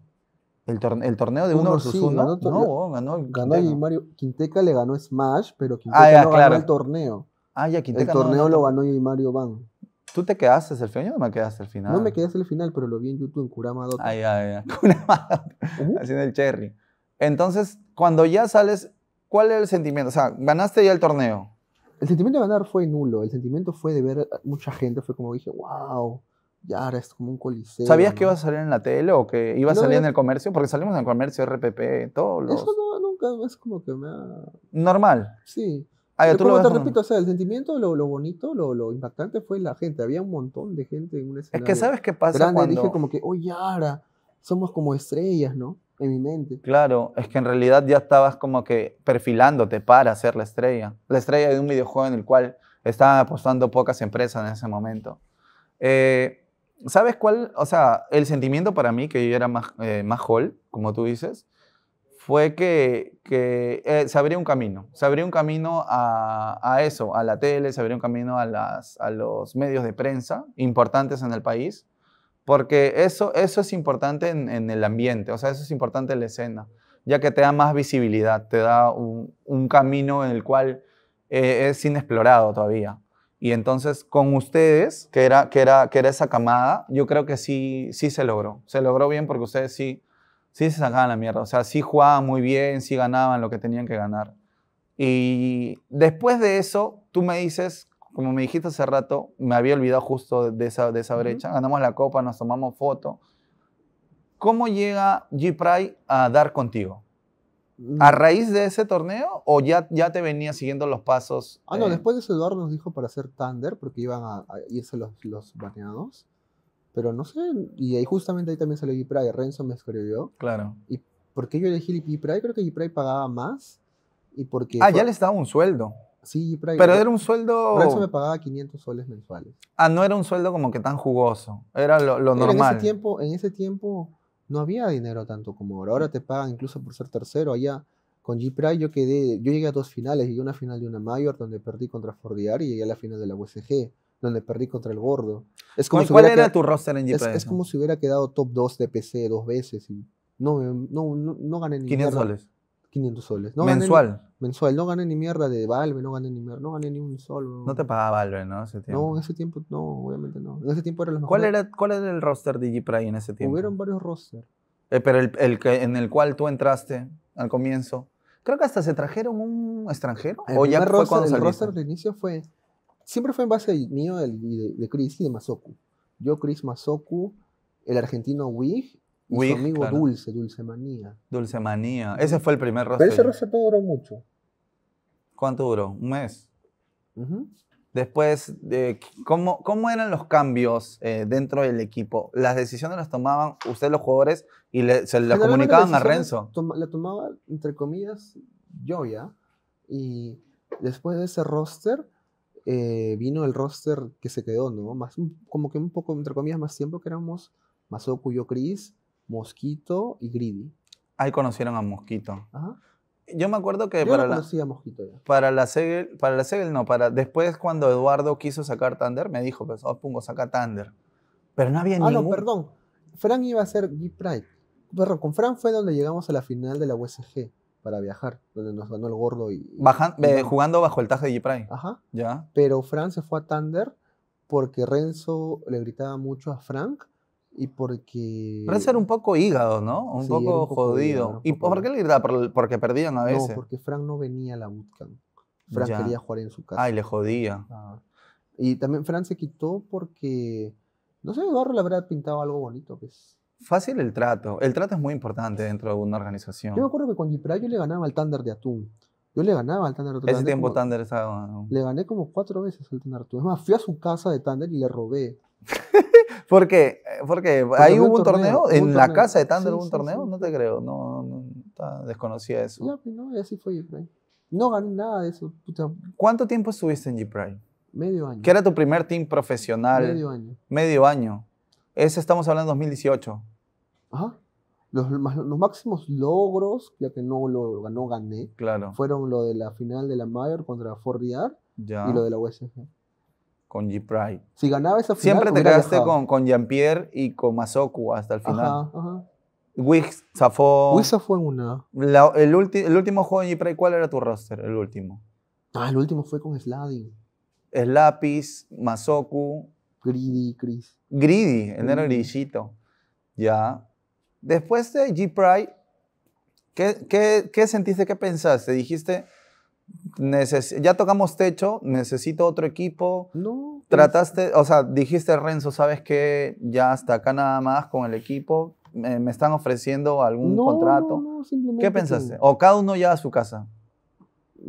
El, torneo de uno vs uno? No, ganó, ganó, Y Mario. Quinteca le ganó Smash, pero ah, Quinteca no ganó el torneo. Ah, ya, Quinteca. El torneo lo ganó y Mario Van. ¿Tú te quedaste hasta el final? o no me quedaste al el final. No me quedé al el final, pero lo vi en YouTube en Kurama Ay, ay, ay. Kurama el cherry. Entonces, cuando ya sales, ¿cuál es el sentimiento? O sea, ganaste ya el torneo. El sentimiento de ganar fue nulo. El sentimiento fue de ver mucha gente. Fue como dije, wow, ya ahora es como un coliseo. ¿Sabías que iba a salir en la tele o que iba a salir en el comercio? Porque salimos en el comercio, RPP, todos los... Eso no, nunca es como que me ha... Normal. Sí. Ah, te repito, o sea, el sentimiento, lo, bonito, lo, impactante fue la gente. Había un montón de gente en una escena. Es que sabes qué pasa grande. cuando... Dije como que, oye, ahora somos como estrellas, ¿no? En mi mente. Claro, es que en realidad ya estabas como que perfilándote para ser la estrella. La estrella de un videojuego en el cual estaban apostando pocas empresas en ese momento. Eh, ¿Sabes cuál? O sea, el sentimiento para mí, que yo era más, eh, más hall, como tú dices, fue que, eh, se abrió un camino, se abrió un camino a, eso, a la tele, se abrió un camino a, los medios de prensa importantes en el país, porque eso, eso es importante en, el ambiente, o sea, eso es importante en la escena, ya que te da más visibilidad, te da un, camino en el cual eh, es inexplorado todavía. Y entonces con ustedes, que era, que, era, que era esa camada, yo creo que sí, sí se logró, se logró bien porque ustedes sí sí se sacaban la mierda. O sea, sí jugaban muy bien, sí ganaban lo que tenían que ganar. Y después de eso, tú me dices, como me dijiste hace rato, me había olvidado justo de esa, de esa brecha. Ganamos la copa, nos tomamos foto. ¿Cómo llega g a dar contigo? ¿A mm. raíz de ese torneo o ya, ya te venía siguiendo los pasos? Ah, no, eh? después de eso Eduardo nos dijo para hacer Thunder, porque iban a, irse los, los baneados. Pero no sé, y ahí justamente ahí también salió G-Pry, Renzo me escribió. Claro. ¿Y por qué yo elegí G-Pry? Creo que G-Pry pagaba más. Y porque ah, ya le estaba un sueldo. Sí, Pero era un sueldo... Renzo me pagaba 500 soles mensuales. Ah, no era un sueldo como que tan jugoso. Era lo, normal. en ese tiempo, en ese tiempo no había dinero tanto como ahora. Ahora te pagan incluso por ser tercero. Allá con G-Pride yo quedé, yo llegué a dos finales. Llegué a una final de una mayor donde perdí contra Fordiar y llegué a la final de la USG donde perdí contra el gordo. Es como ¿Cuál, si era tu roster en Es, como si hubiera quedado top 2 de PC dos veces y no, no, no, gané ni 500 soles. 500 soles. No mensual. mensual. No gané ni mierda de Valve, no gané ni mierda, no gané ni un solo. No, te pagaba Valve, ¿no? Ese tiempo. No, en ese tiempo no, obviamente no. En ese tiempo eran los ¿Cuál era ¿Cuál era el roster de Pray en ese tiempo? Hubieron varios rosters. Eh, pero el, el que, en el cual tú entraste al comienzo, creo que hasta se trajeron un extranjero. o ya fue cuando El roster de inicio fue siempre fue en base al mío de, Chris y de Masoku. Yo, Chris Masoku, el argentino Wig y su amigo Dulce, Dulce Manía. Dulce Manía. Ese fue el primer roster. Pero ese roster duró mucho. ¿Cuánto duró? ¿Un mes? Después, ¿cómo, ¿cómo, eran los cambios eh, dentro del equipo? ¿Las decisiones las tomaban ustedes los jugadores y se las comunicaban a Renzo? la tomaba, entre comillas, yo ya. Y después de ese roster, eh, vino el roster que se quedó, ¿no? Más, como que un poco, entre comillas, más tiempo que éramos Masoku, yo, Chris, Mosquito y Greedy. Ahí conocieron a Mosquito. Ajá. Yo me acuerdo que yo para, no la, a Mosquito ya. para la Segel, para la Segel no, para después cuando Eduardo quiso sacar Thunder, me dijo, pues, oh, pongo, saca Thunder. Pero no había ah, no, perdón. Fran iba a ser G-Pride. pero con Fran fue donde llegamos a la final de la USG para viajar, donde nos ganó el gordo y... jugando bajo el taje de prime Ajá. Ya. Pero Fran se fue a Thunder porque Renzo le gritaba mucho a Frank y porque... Renzo era un poco hígado, ¿no? Un, poco, jodido. ¿Y por qué le gritaba? Porque perdían a veces. No, porque Frank no venía a la bootcamp. Frank quería jugar en su casa. Ay, le jodía. Y también Fran se quitó porque... No sé, Eduardo le habrá pintado algo bonito, pues. Fácil el trato. El trato es muy importante dentro de una organización. Yo me acuerdo que con Gipra yo le ganaba al Thunder de Atún. Yo le ganaba al Thunder de Atún. Ese tiempo Thunder estaba... Le gané como cuatro veces al Thunder de Atún. Es fui a su casa de Thunder y le robé. ¿Por qué? Porque, Porque ahí hubo un torneo, en la casa de Thunder hubo un torneo, no te creo, no, desconocía eso. Ya, pues, no, y así fue g No gané nada de eso. ¿Cuánto tiempo estuviste en g Medio año. ¿Qué era tu primer team profesional? Medio año. Medio año. Ese estamos hablando de 2018. Los, máximos logros, ya que no lo ganó, gané, fueron lo de la final de la Mayer contra Ford y lo de la USF. Con G. Pride. Si ganaba esa final. Siempre te quedaste con, con Jean-Pierre y con Masoku hasta el final. Ajá, ajá. Wix zafó. en una. el, último juego de g ¿cuál era tu roster? El último. Ah, el último fue con Sladin. Slapis, Masoku. Greedy, Chris. Greedy, él era grillito. Ya. Después de G-Pride, ¿qué, sentiste, qué pensaste? Dijiste, ya tocamos techo, necesito otro equipo. No. Trataste, pues, o sea, dijiste Renzo, sabes que ya hasta acá nada más con el equipo, me, están ofreciendo algún contrato. No, simplemente ¿Qué pensaste? O cada uno ya a su casa.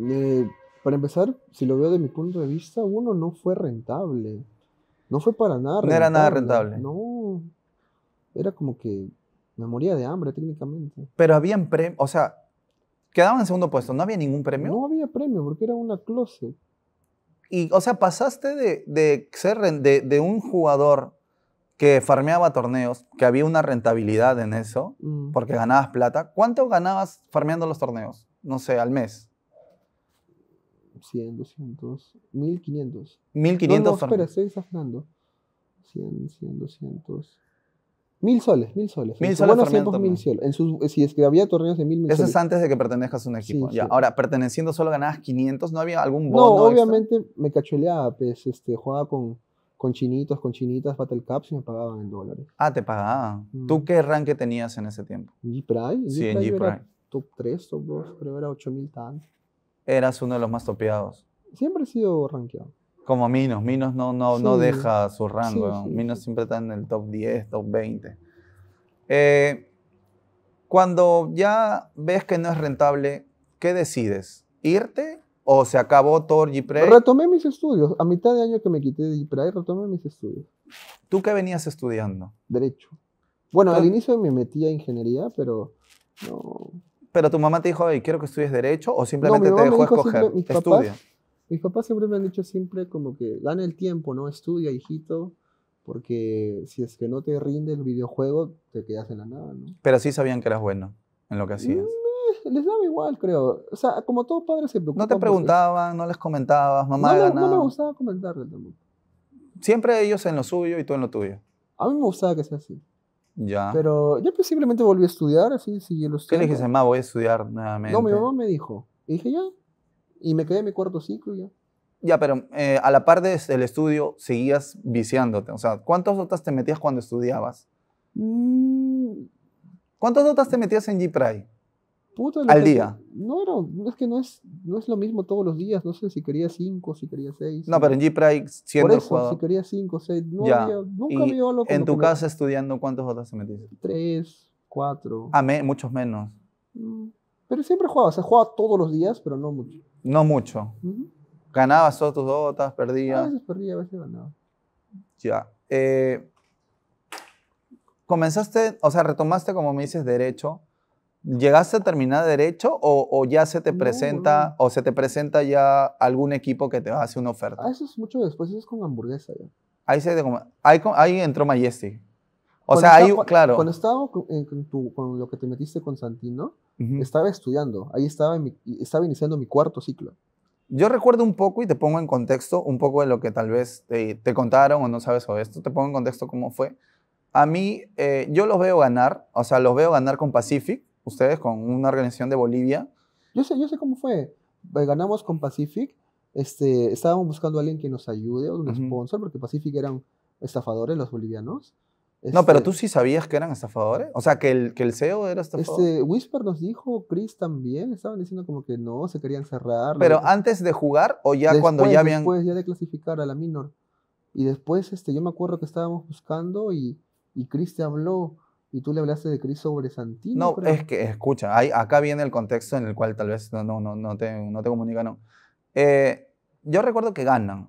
Eh, para empezar, si lo veo de mi punto de vista, uno no fue rentable. No fue para nada rentable. No era nada rentable. No. Era como que me moría de hambre técnicamente. Pero habían premios, o sea, quedaban en segundo puesto, ¿no había ningún premio? No había premio porque era una closet. Y, o sea, pasaste de, ser de, un jugador que farmeaba torneos, que había una rentabilidad en eso, mm. porque ganabas plata. ¿Cuánto ganabas farmeando los torneos? No sé, al mes. 100, 200, 1500. 1500 no, espera, estoy exagerando. 100, 100, 200. Mil soles, mil soles. Mil soles. Buenos mil eh, si es que había torneos de mil, mil Eso es antes de que pertenezcas a un equipo. Ahora, perteneciendo solo ganabas 500, ¿no había algún bono? No, obviamente me cachuleaba, pues, este, jugaba con, con chinitos, con chinitas, Battle Cups y me pagaban en dólares. Ah, te pagaban. Mm. ¿Tú qué rank tenías en ese tiempo? G-Prime. Sí, en g Top 3, top 2, creo era 8000 tan. Eras uno de los más topeados. Siempre he sido rankeado. Como Minos, Minos no, no, no deja su rango, Minos siempre está en el top 10, top 20. Eh, cuando ya ves que no es rentable, ¿qué decides? ¿Irte o se acabó Thor g Retomé mis estudios, a mitad de año que me quité de g retomé mis estudios. ¿Tú qué venías estudiando? Derecho. Bueno, al inicio me metí a ingeniería, pero no... Pero tu mamá te dijo, oye, quiero que estudies Derecho, o simplemente te dejó escoger, estudia mis papás siempre me han dicho siempre como que gana el tiempo, ¿no? Estudia, hijito, porque si es que no te rinde el videojuego, te quedas en la nada, ¿no? Pero sí sabían que eras bueno en lo que hacías. Mm, eh, les daba igual, creo. O sea, como todos padres se preocupan. No te preguntaban, no les comentabas, mamá no, ganaba. No, me gustaba del tampoco. Siempre ellos en lo suyo y tú en lo tuyo. A mí me gustaba que sea así. Ya. Pero yo pues simplemente volví a estudiar, así, sí, los ¿Qué le dijiste, mamá, voy a estudiar nuevamente? No, mi mamá me dijo. Y dije, ya, y me quedé en mi cuarto ciclo ya. Ya, pero eh, a la par del este, estudio seguías viciándote. O sea, ¿cuántas notas te metías cuando estudiabas? Mm. ¿Cuántas notas te metías en g pri Al día. No, es que no es, no es lo mismo todos los días. No sé si quería cinco, si quería seis. No, pero en g siempre siendo Por eso, si quería cinco, seis. nunca me lo En tu casa estudiando, ¿cuántas notas te metías? Tres, cuatro. Ah, muchos menos. Mm. Pero siempre jugaba. O sea, jugaba todos los días, pero no mucho. No mucho. ¿Ganabas todas tus dotas? ¿Perdías? A veces perdía, a veces ganaba. Ya. Eh, comenzaste, o sea, retomaste como me dices derecho. ¿Llegaste a terminar derecho o, ya se te presenta o se te presenta ya algún equipo que te hace una oferta? Ah, eso es mucho después, eso es con hamburguesa ya. Ahí, se, ahí, entró Majestic. O sea, ahí, claro. con, con, lo que te metiste con Santino, estaba estudiando, ahí estaba, estaba iniciando mi cuarto ciclo. Yo recuerdo un poco y te pongo en contexto un poco de lo que tal vez te, contaron o no sabes o esto. Te pongo en contexto cómo fue. A mí, eh, yo los veo ganar, o sea, los veo ganar con Pacific, ustedes, con una organización de Bolivia. Yo sé, yo sé cómo fue. Eh, ganamos con Pacific, este, estábamos buscando a alguien que nos ayude, un sponsor, porque Pacific eran estafadores los bolivianos no, pero este tú sí sabías que eran estafadores. O sea, que el, que el CEO era estafador. Este, Whisper nos dijo, Chris también, estaban diciendo como que no, se querían cerrar. Pero antes de jugar o ya cuando ya habían. Después ya de clasificar a la Minor. Y después este, yo me acuerdo que estábamos buscando y, y Chris te habló. Y tú le hablaste de Chris sobre Santino. No, es que, escucha, ahí acá viene el contexto en el cual tal vez no, no, no, no te, no te comunican. Eh, yo recuerdo que ganan.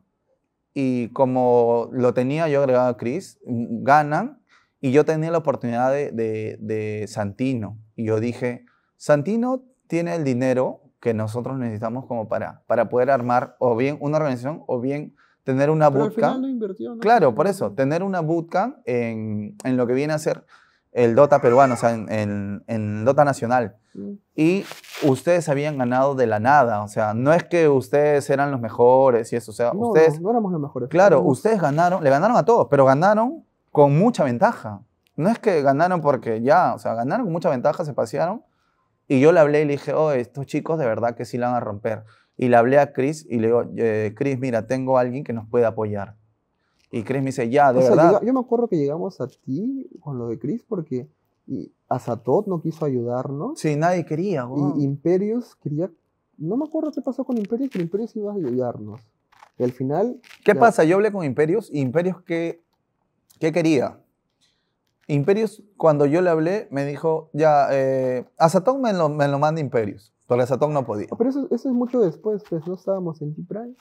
Y como lo tenía yo agregado a Chris, ganan y yo tenía la oportunidad de, de, Santino y yo dije, Santino tiene el dinero que nosotros necesitamos como para, para poder armar o bien una organización o bien tener una Pero bootcamp. invirtió, Claro, por eso, tener una bootcamp en, lo que viene a ser el Dota peruano, o sea, en, en, Dota nacional. Mm. Y ustedes habían ganado de la nada, o sea, no es que ustedes eran los mejores y eso, o sea, ustedes... No, no éramos los mejores. Claro, ustedes ganaron, le ganaron a todos, pero ganaron con mucha ventaja. No es que ganaron porque ya, o sea, ganaron con mucha ventaja, se pasearon. Y yo le hablé y le dije, oh, estos chicos de verdad que sí la van a romper. Y le hablé a Chris y le digo, eh, Chris, mira, tengo a alguien que nos puede apoyar. Y Chris me dice, ya, de Yo, me acuerdo que llegamos a ti con lo de Chris porque y Azatot no quiso ayudarnos. Sí, nadie quería. Y Imperios quería. No me acuerdo qué pasó con Imperios, que Imperios iba a ayudarnos. Y al final. ¿Qué pasa? Yo hablé con Imperios y Imperios que ¿Qué quería? Imperius, cuando yo le hablé, me dijo, ya, eh, a me lo, me lo manda Imperius, porque Satón no podía. pero eso, es mucho después, pues no estábamos en G-Prime.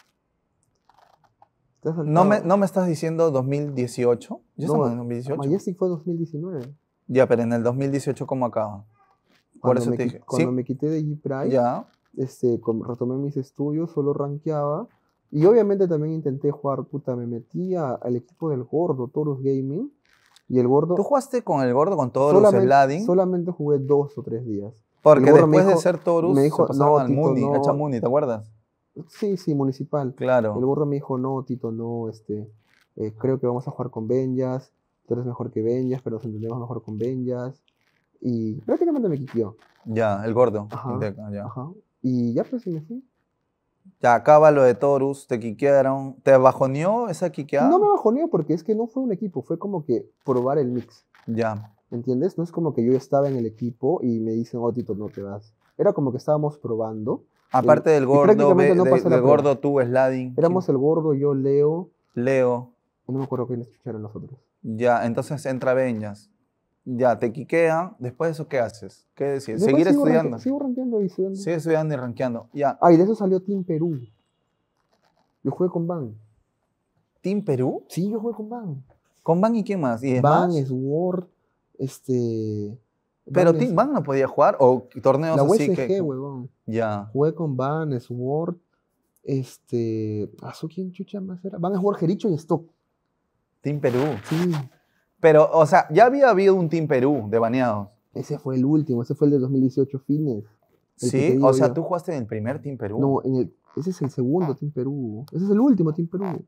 No me, no me estás diciendo 2018. Yo no, en 2018. Majestic fue 2019. Ya, pero en el 2018, ¿cómo acaba? Por eso te Cuando me quité de g Ya, este, retomé mis estudios, solo rankeaba y obviamente también intenté jugar, puta, me metí al equipo del gordo, Torus Gaming. Y el gordo. ¿Tú jugaste con el gordo, con todos los Sladding? Solamente jugué dos o tres días. Porque después de ser Torus, me dijo, se no, al Muni, no. a Chamuni, ¿te acuerdas? Sí, sí, municipal. Claro. El gordo me dijo, no, Tito, no, este, eh, creo que vamos a jugar con Benjas. Tú eres mejor que Benjas, pero nos entendemos mejor con Benjas. Y prácticamente me quitió. Ya, el gordo. Ajá, Y ya, pues, sí me ya, lo de Torus, te quiquearon. ¿Te bajoneó esa quiqueada? No me bajoneó porque es que no fue un equipo, fue como que probar el mix. Ya. ¿Entiendes? No es como que yo estaba en el equipo y me dicen, oh, Tito, no te vas. Era como que estábamos probando. Aparte eh, del gordo, gordo tú, Sladin. Éramos el gordo, yo, Leo. Leo. No me acuerdo quiénes escucharon otros Ya, entonces entra Beñas. Ya, te quiquea. Después de eso, ¿qué haces? ¿Qué decís? Seguir estudiando. sigo rankeando y estudiando. Sigue estudiando y rankeando. Ya. Ah, y de eso salió Team Perú. Yo jugué con Van. ¿Team Perú? Sí, yo jugué con Van. ¿Con Van y quién más? ¿Y Van, es este... Pero Team Van no podía jugar o torneos la así que... huevón. Ya. Jugué con Ban, es este... ¿Azú ah, quién chucha más era? Van, es Ward, Jericho y Stock. Team Perú. Sí. Pero, o sea, ya había habido un Team Perú de baneados. Ese fue el último, ese fue el de 2018 fines. Sí, o sea, tú jugaste en el primer Team Perú. No, en el, ese es el segundo Team Perú. Ese es el último Team Perú.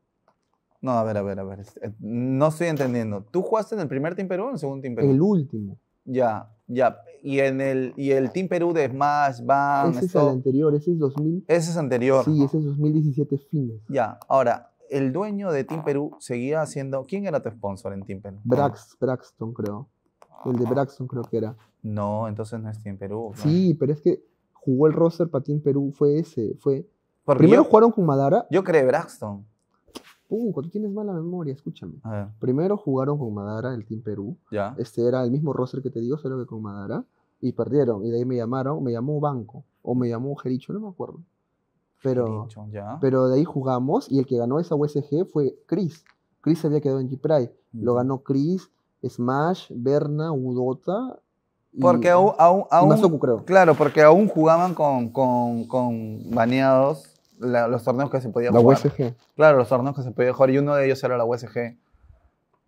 No, a ver, a ver, a ver. Este, no estoy entendiendo. ¿Tú jugaste en el primer Team Perú o en el segundo Team Perú? El último. Ya, ya. Y en el, y el Team Perú de Smash, Bam, Ese es el anterior, ese es 2000. Ese es anterior. Sí, ese es 2017 fines. Ya, ahora, el dueño de Team ah. Perú seguía haciendo. ¿Quién era tu sponsor en Team Perú? Braxton, creo. El de ah. Braxton, creo que era. No, entonces no es Team Perú. Sí, pero es que jugó el roster para Team Perú, fue ese. fue Primero jugaron con Madara. Yo creé Braxton. Uh, tú tienes mala memoria, escúchame. Primero jugaron con Madara, el Team Perú. Ya. Este era el mismo roster que te digo, solo que con Madara. Y perdieron. Y de ahí me llamaron, me llamó Banco. O me llamó Jericho, no me acuerdo. Pero, pero de ahí jugamos y el que ganó esa USG fue Chris. Chris había quedado en G-Pride. Lo ganó Chris, Smash, Berna, Udota. porque aún, Claro, porque aún jugaban con, baneados los torneos que se podían jugar. La USG. Claro, los torneos que se podían jugar y uno de ellos era la USG.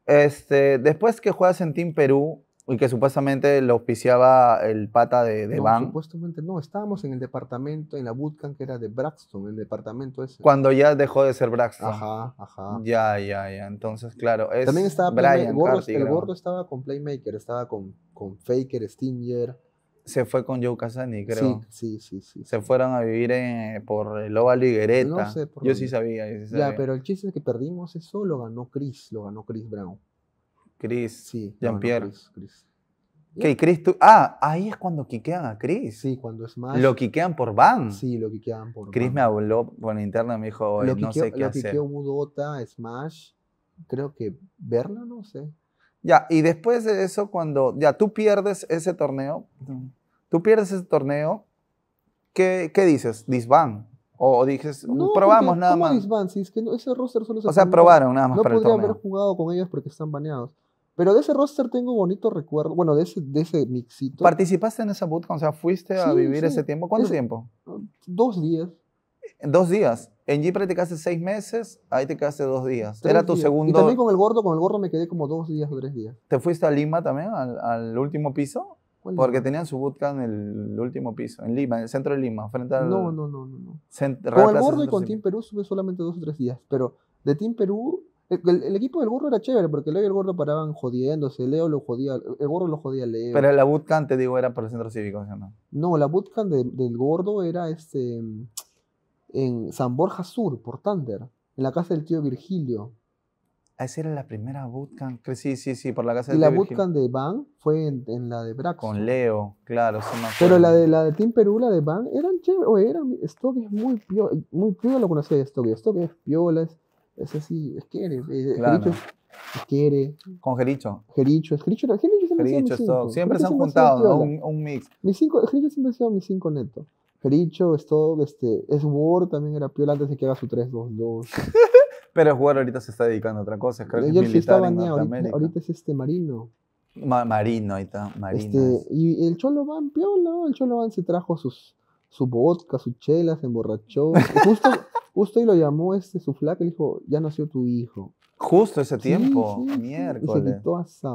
Este, después que juegas en Team Perú, y que supuestamente lo auspiciaba el pata de, de no, Supuestamente no, estábamos en el departamento, en la bootcamp que era de Braxton, el departamento ese. Cuando ya dejó de ser Braxton. Ajá, ajá. Ya, ya, ya. Entonces, claro. También estaba Brian el, gordo, el gordo estaba con Playmaker, estaba con, con Faker, Stinger. Se fue con Joe Casani, creo. Sí, sí, sí, Se fueron a vivir por el Oval Liguereta. No sé por yo, sí sabía, yo sí sabía. Ya, pero el chiste es que perdimos eso, lo ganó Chris, lo ganó Chris Brown. Chris, Jean-Pierre. No, Chris, Ah, ahí es cuando quiquean a Chris. Sí, cuando es más. Lo quiquean por Van. Sí, lo quiquean por Chris me habló por internet y me dijo, no sé qué lo hacer. Lo quiqueó Mudota, Smash, creo que Berna, no sé. Ya, y después de eso, cuando ya tú pierdes ese torneo, tú pierdes ese torneo, ¿qué, qué dices? Disban. O, dices, no, probamos nada más. Disban? es que no, ese roster solo se O sea, probaron nada más. No para el torneo. haber jugado con ellos porque están baneados. Pero de ese roster tengo bonito recuerdo, bueno, de ese, de ese mixito. ¿Participaste en esa bootcamp? O sea, ¿fuiste a vivir ese tiempo? ¿Cuánto tiempo? Dos días. Dos días. En te quedaste seis meses, ahí te quedaste dos días. Era tu segundo. Y también con el gordo, con el gordo me quedé como dos días o tres días. ¿Te fuiste a Lima también, al, al último piso? Porque tenían su bootcamp en el último piso, en Lima, en el centro de Lima, frente al. No, no, no, no. no. con el gordo y con Team Perú sube solamente dos o tres días, pero de Team Perú el, equipo del gorro era chévere porque Leo y el gordo paraban jodiéndose. Leo lo jodía, el gordo lo jodía a Leo. Pero la bootcamp, te digo, era por el centro cívico, ¿no? No, la bootcamp del gordo era este en San Borja Sur, por Thunder, en la casa del tío Virgilio. Ah, esa era la primera bootcamp. Sí, sí, sí, por la casa y la bootcamp de Van fue en, la de Brax. Con Leo, claro. Sí Pero la de, la de Team Perú, la de Van, eran chéveres. Eran, Stock es muy piola. Muy piola lo conocía de Stock. Stock es piola, es así, es que Es, Con Jericho. Jericho, es Jericho, Jericho, siempre, es siempre se han juntado, ¿no? un, mix. mis cinco, Jericho siempre ha sido mi cinco neto. Jericho, Stog, este, es War. también era piola antes de que haga su 3-2-2. Pero es War ahorita se está dedicando a otra cosa, creo que Yo militar en ahorita, ahorita, es este Marino. Marino, ahí está, Marino. Este, y el Cholo Van, piola, el Cholo Van se trajo sus, su vodka, su chela, se emborrachó. Justo, justo y lo llamó este, su flaca, le dijo, ya nació tu hijo. Justo ese tiempo, miércoles. Y se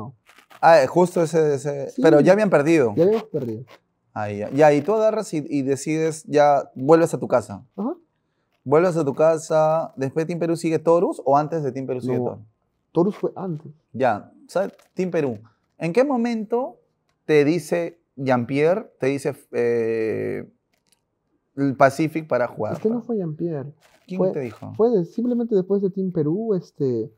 Ah, justo ese, pero ya habían perdido. Ya habíamos perdido. Ahí, ya. y tú agarras y, decides, ya vuelves a tu casa. Ajá. Vuelves a tu casa, después de Team Perú sigue Torus o antes de Team Perú sigue Torus. Torus fue antes. Ya, ¿sabes? Team Perú. ¿En qué momento te dice Jean-Pierre, te dice, eh, el Pacific para jugar. Es que no fue Jean-Pierre. ¿Quién te dijo? simplemente después de Team Perú, este. Eh,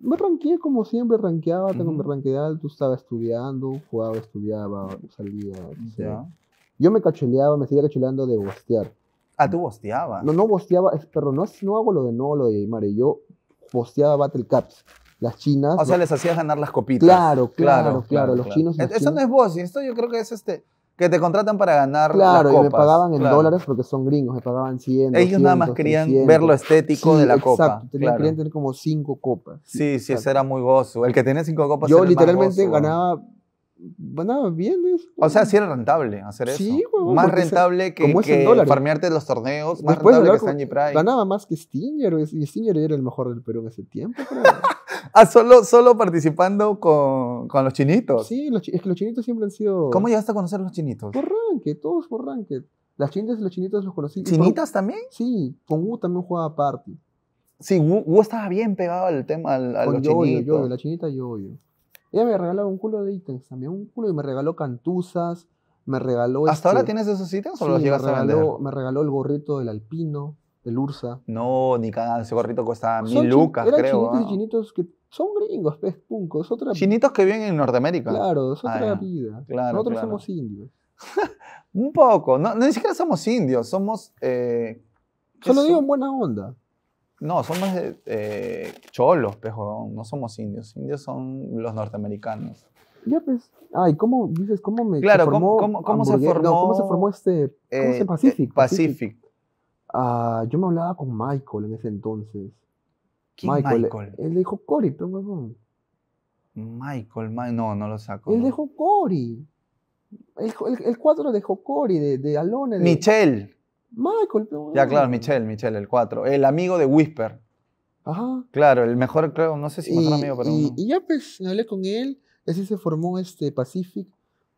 me ranqueé como siempre, ranqueaba, tengo mi uh tú estabas estudiando, jugaba, estudiaba, salía, etc. Yo me cachuleaba, me seguía cachuleando de bostear. Ah, tú bosteabas. No, no bosteaba, pero no, no hago lo de no, lo de mare yo bosteaba Battle Caps las chinas. O sea, les hacías ganar las copitas. Claro, claro, claro, los chinos. E, eso no es y esto yo creo que es este. Que te contratan para ganar. Claro, y me pagaban en dólares porque son gringos, me pagaban 100. Ellos nada más querían ver lo estético de la copa. Exacto, querían tener como cinco copas. Sí, sí, ese era muy gozo. El que tenía cinco copas. Yo literalmente ganaba ganaba bien. Eso. O sea, sí era rentable hacer eso. Sí, Más rentable que, farmearte los torneos, más rentable que Sanji Pride. Ganaba más que Stinger, y Stinger era el mejor del Perú en ese tiempo. Ah, solo, solo participando con, los chinitos. Sí, los, es que los chinitos siempre han sido. ¿Cómo llegaste a conocer a los chinitos? Por Ranked, todos por Ranked. Las chinitas y los chinitos los conocí. ¿Chinitas también? Sí, con Wu también jugaba party. Sí, Wu, estaba bien pegado al tema, al, a yo, Yo, la chinita yo, yo. Ella me regalaba un culo de ítems también, un culo y me regaló cantuzas, me regaló... ¿Hasta ahora este tienes esos ítems o los llegas a vender? me regaló el gorrito del alpino, del Ursa. No, ni cada ese gorrito cuesta mil lucas, creo. Chinitos y chinitos que son gringos, pez punco, Chinitos que viven en Norteamérica. Claro, es otra ah, vida. Nosotros somos indios. un poco, no, ni siquiera somos indios, somos... Eh, Solo digo en buena onda. No, somos eh, cholos, pejo, no somos indios. Indios son los norteamericanos. Ya pues, ay, ¿cómo dices? ¿Cómo me claro, se formó ¿cómo, se formó? ¿Cómo se formó este ¿cómo eh, eh, Pacific? Pacific. Ah, yo me hablaba con Michael en ese entonces. Michael? El Él, dijo Cory, pero huevón. Michael, no, no lo saco. El de dejó Cory. El, el, 4 dejó Cory de, de Michelle. Michael. Pero, ya, claro, Michelle, Michelle, el 4. El amigo de Whisper. Ajá. Claro, el mejor, creo, no sé si mejor amigo, pero. y ya pues, hablé con él, así se formó este Pacific.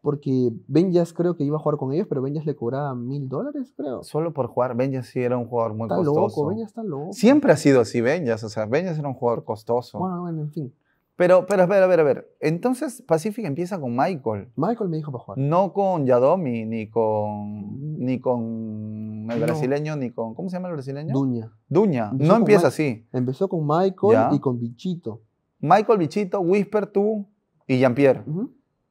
Porque Benjas creo que iba a jugar con ellos, pero Benjas le cobraba mil dólares, creo. Solo por jugar, Benjas sí era un jugador muy costoso. Está loco, Benjas está loco. Siempre ha sido así Benjas, o sea, Benjas era un jugador costoso. Bueno, bueno, en fin. Pero, pero, a ver, a ver, a ver. Entonces Pacific empieza con Michael. Michael me dijo para jugar. No con Yadomi, ni con, mm. ni con el brasileño, ni con, ¿cómo se llama el brasileño? Duña. Duña. no empieza así. Empezó con Michael y con Bichito. Michael, Bichito, Whisper, tú y Jean-Pierre.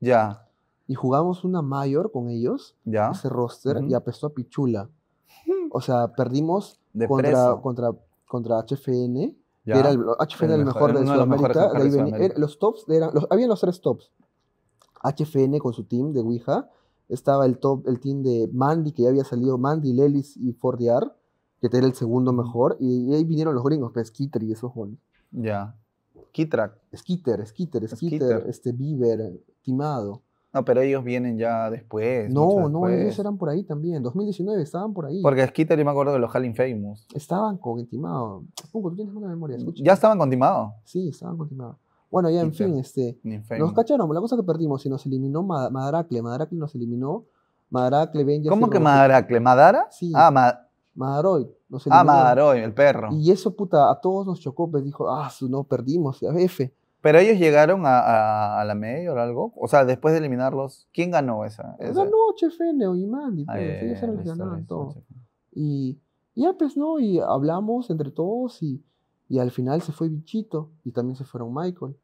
Ya y jugamos una mayor con ellos, ¿Ya? ese roster, y apestó a Pichula. O sea, perdimos contra, contra, contra HFN, era el, HFN mejor, de Sudamérica. De los tops eran, los, habían los tres tops. HFN con su team de Ouija, estaba el top, el team de Mandy, que ya había salido, Mandy, Lelis y Fordiar, que era el segundo mejor, y, ahí vinieron los gringos, es pues, y esos Ya. Kitter. Skitter, Skitter, Skitter, este Bieber, Timado. No, pero ellos vienen ya después. No, no, ellos eran por ahí también. 2019 estaban por ahí. Porque Skitter, yo me acuerdo de los Hall Famous. Estaban con Timado. Pongo, tú tienes una memoria, mm, escucha. Ya estaban con Timado. Sí, estaban con Timado. Bueno, ya, en fin, este. Nos cacharon, la cosa que perdimos, si nos eliminó Madaracle. Madaracle nos eliminó. Madaracle, ven ¿Cómo que Madaracle? ¿Madara? Sí. Ah, Madaroy. Nos ah, eliminó. Ah, Madaroy, el perro. Y eso, puta, a todos nos chocó, pues dijo, ah, no, perdimos, F. Pero ellos llegaron a, la media o algo. O sea, después de eliminarlos, ¿quién ganó esa? Pues esa? Ganó Chefene o Mandy, ah, pues, los que todo. Y ya, pues, ¿no? Y hablamos entre todos y, al final se fue Bichito y también se fueron Michael.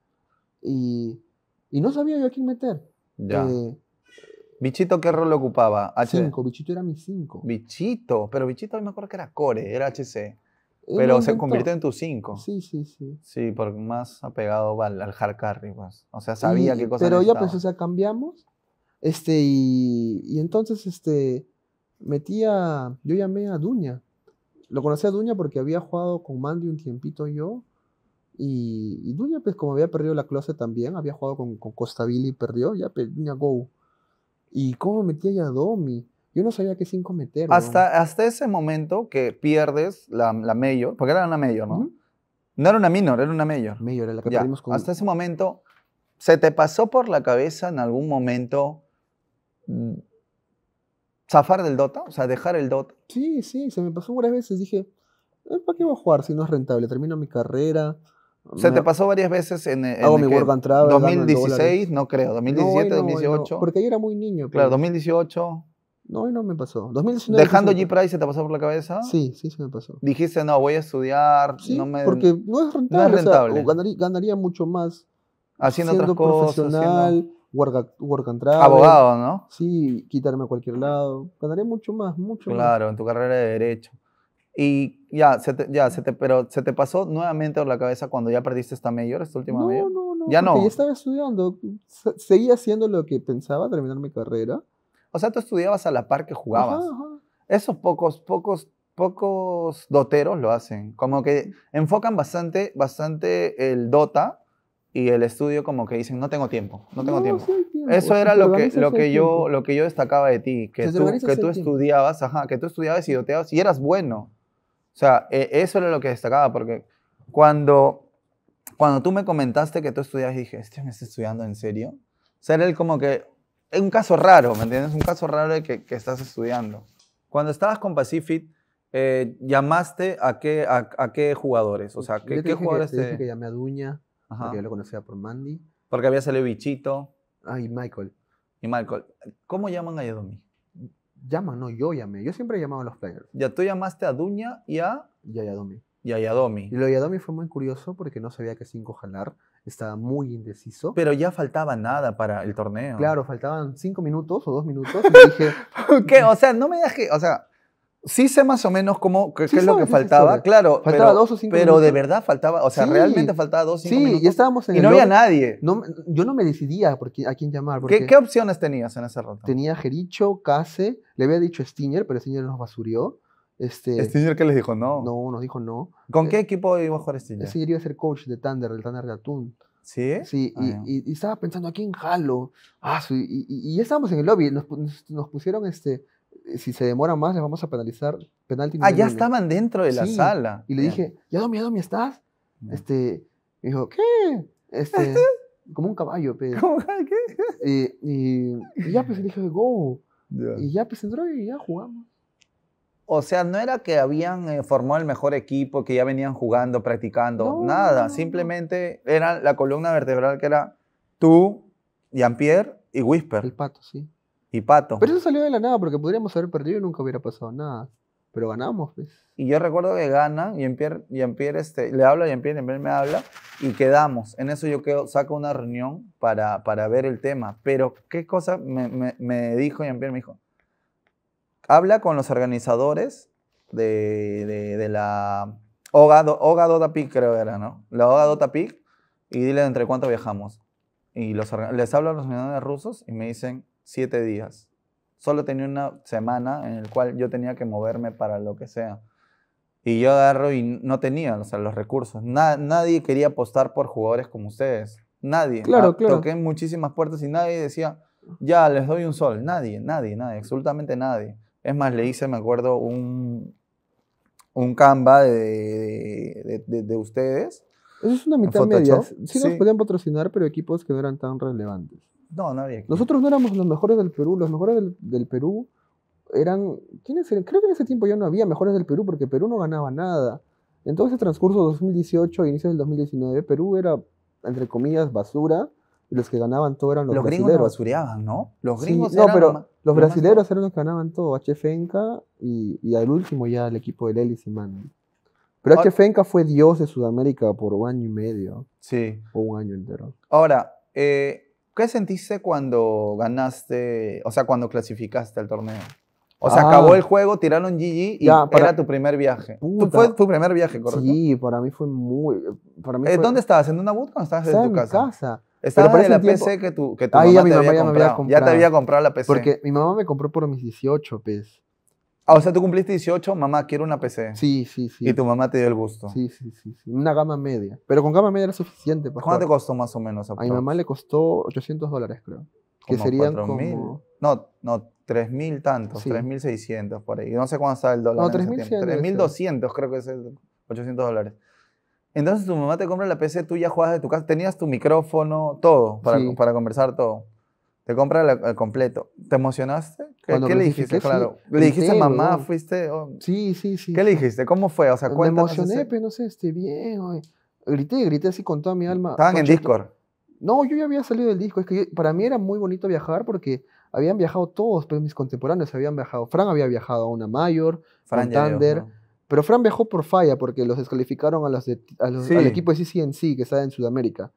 Y, no sabía yo a quién meter. Ya. Eh, ¿Bichito qué rol ocupaba? H... Cinco, Bichito era mi cinco. Bichito, pero Bichito me acuerdo que era core, era HC. Pero se convirtió en tu 5. Sí, sí, sí. Sí, porque más apegado al, al hard carry, pues. O sea, sabía que qué cosas Pero ya, pues, o sea, cambiamos. Este, y, entonces, este, metía yo llamé a Duña. Lo conocí a Duña porque había jugado con Mandy un tiempito yo. Y, Duña, pues, como había perdido la clase también, había jugado con, con y perdió, ya, pues, Duña, go. Y cómo metí a Domi yo no sabía qué sin meter. Hasta, hasta ese momento que pierdes la, la mayor, porque era una mayor, ¿no? No era una minor, era una mayor. Mayor, era la que perdimos con... Hasta ese momento, ¿se te pasó por la cabeza en algún momento mm, zafar del Dota? O sea, dejar el Dota. Sí, sí, se me pasó varias veces. Dije, eh, ¿para qué voy a jugar si no es rentable? Termino mi carrera. ¿Se te pasó varias veces en, Hago el travel. 2016, no creo, 2017, 2018. porque yo era muy niño. Claro, 2018. Pues. No, no me pasó. Dejando G Price se te pasó por la cabeza. Sí, sí, se me pasó. Dijiste, no, voy a estudiar. Sí, porque no es rentable. No es rentable. ganaría, mucho más haciendo siendo otras profesional, haciendo... work, and Abogado, ¿no? Sí, quitarme a cualquier lado. Ganaría mucho más, mucho claro, más. Claro, en tu carrera de derecho. Y ya, ya se pero se te pasó nuevamente por la cabeza cuando ya perdiste esta mayor, esta última no, No, no, ya no. Ya estaba estudiando. Seguía haciendo lo que pensaba, terminar mi carrera o sea, tú estudiabas a la par que jugabas. Esos pocos, pocos, pocos doteros lo hacen. Como que enfocan bastante, bastante el Dota y el estudio como que dicen, no tengo tiempo, no tengo tiempo. Eso era lo que, lo, que yo, lo que yo destacaba de ti, que tú, que tú estudiabas, ajá, que tú estudiabas y doteabas y eras bueno. O sea, e, eso era lo que destacaba, porque cuando, cuando tú me comentaste que tú estudiabas, dije, ¿este me estudiando en serio? O sea, el como que, es un caso raro, ¿me entiendes? Un caso raro de que, estás estudiando. Cuando estabas con Pacific, eh, ¿llamaste a qué, a, qué jugadores? O sea, ¿qué, jugadores que, Dije que llamé a Duña, porque yo lo conocía por Mandy. Porque había salido Bichito. Ah, y Michael. Y Michael. ¿Cómo llaman a Yadomi? Llaman, no, yo llamé. Yo siempre llamaba a los players. Ya tú llamaste a Duña y a... Y a Yadomi. Y a Yadomi. Y lo Yadomi fue muy curioso porque no sabía que cinco jalar estaba muy indeciso. Pero ya faltaba nada para el torneo. Claro, faltaban cinco minutos o dos minutos. Y dije, ¿qué? Mm". O sea, no me das o sea, sí sé más o menos cómo, qué, es lo que faltaba. claro, faltaba dos o cinco pero de verdad faltaba, o sea, realmente faltaba dos o cinco sí, minutos. Sí, y estábamos en y no había nadie. yo no me decidía a quién llamar. Porque ¿Qué, opciones tenías en esa ronda? Tenía Jericho, Case, le había dicho Stinger, pero Stinger nos basurió. Este, ¿Stinger qué les dijo? No. No, nos dijo no. ¿Con eh, qué equipo iba a jugar Stinger? Stinger iba a ser coach de Thunder, del Thunder de Atún. ¿Sí? Sí, ah, y, estaba pensando, aquí quién jalo? Ah, y, y, ya estábamos en el lobby, nos, pusieron este, eh, si se demora más, les vamos a penalizar. Penalti ah, ya estaban dentro de la sala. Y le dije, ¿ya Domi, ya Domi, estás? Este, me dijo, ¿qué? Este, como un caballo, pero. ¿Cómo, qué? Eh, y, ya pues le dije, go. Y ya pues entró y ya jugamos. O sea, no era que habían eh, formado el mejor equipo, que ya venían jugando, practicando, nada. Simplemente era la columna vertebral que era tú, Jean-Pierre y Whisper. El pato, sí. Y pato. Pero eso salió de la nada, porque podríamos haber perdido y nunca hubiera pasado nada. Pero ganamos, Y yo recuerdo que gana Jean-Pierre, Jean-Pierre este, le habla a Jean-Pierre, Jean-Pierre me habla, y quedamos. En eso yo quedo, saco una reunión para, para ver el tema. Pero, ¿qué cosa me, me dijo Jean-Pierre? Me dijo, habla con los organizadores de, la Oga, Dota Peak, creo era, ¿no? La Oga Dota Peak, y dile entre cuánto viajamos. Y les hablo a los organizadores rusos y me dicen siete días. Solo tenía una semana en la cual yo tenía que moverme para lo que sea. Y yo agarro y no tenía los recursos. nadie quería apostar por jugadores como ustedes. Nadie. Claro, claro. Ah, claro. Toqué muchísimas puertas y nadie decía, ya, les doy un sol. Nadie, nadie, nadie, absolutamente nadie. Es más, le hice, me acuerdo, un, un Canva de, ustedes. Eso es una mitad media. Sí, nos podían patrocinar, pero equipos que no eran tan relevantes. No, no había. Nosotros no éramos los mejores del Perú. Los mejores del, Perú eran. ¿quiénes Creo que en ese tiempo ya no había mejores del Perú porque Perú no ganaba nada. En todo ese transcurso 2018, inicio del 2019, Perú era, entre comillas, basura los que ganaban todo eran los, los gringos ¿no? Los gringos No, pero los brasileños eran los que ganaban todo. HFenca y, y al último ya el equipo del Ellis y Mano. Pero HFenca fue dios de Sudamérica por un año y medio. Sí. O un año entero. Ahora, eh, ¿qué sentiste cuando ganaste, o sea, cuando clasificaste al torneo? O sea, ah. acabó el juego, tiraron GG y ya, era tu primer viaje. fue tu primer viaje, correcto? Sí, para mí fue muy... Eh, ¿Dónde estabas? ¿En una bootcamp estabas en tu casa? En casa. Este, estaba de la PC que tu, que tu ah, mamá, te había comprado. Ya te había comprado la PC. Porque mi mamá me compró por mis 18, pues. Ah, o sea, tú cumpliste 18, mamá, quiero una PC. Sí, sí, sí. Y tu mamá te dio el gusto. Sí, sí, sí. Una gama media. Pero con gama media era suficiente. Para pues, ¿Cuánto te costó más o menos? A, a mi mamá le costó 800 dólares, creo. Que serían como... No, no, 3.000 tantos, 3.600 por ahí. No sé cuánto está el dólar. No, 3.200 creo que es el 800 dólares. Entonces tu mamá te compra la PC, tú ya jugabas de tu casa, tenías tu micrófono, todo, para, para conversar todo. Te compra el completo. ¿Te emocionaste? ¿Qué, le dijiste? Claro. ¿Le dijiste a mamá? ¿Fuiste? Oh, sí, sí, sí. ¿Qué le dijiste? ¿Cómo fue? O sea, Me emocioné, pero no sé, estoy bien. Grité, grité así con toda mi alma. ¿Estaban en Discord? No, yo ya había salido del disco. Es que para mí era muy bonito viajar porque habían viajado todos, pero pues, mis contemporáneos habían viajado. Fran había viajado a una mayor, Fran Thunder. Pero Fran viajó por falla porque los descalificaron a los al equipo de CCNC que está en Sudamérica.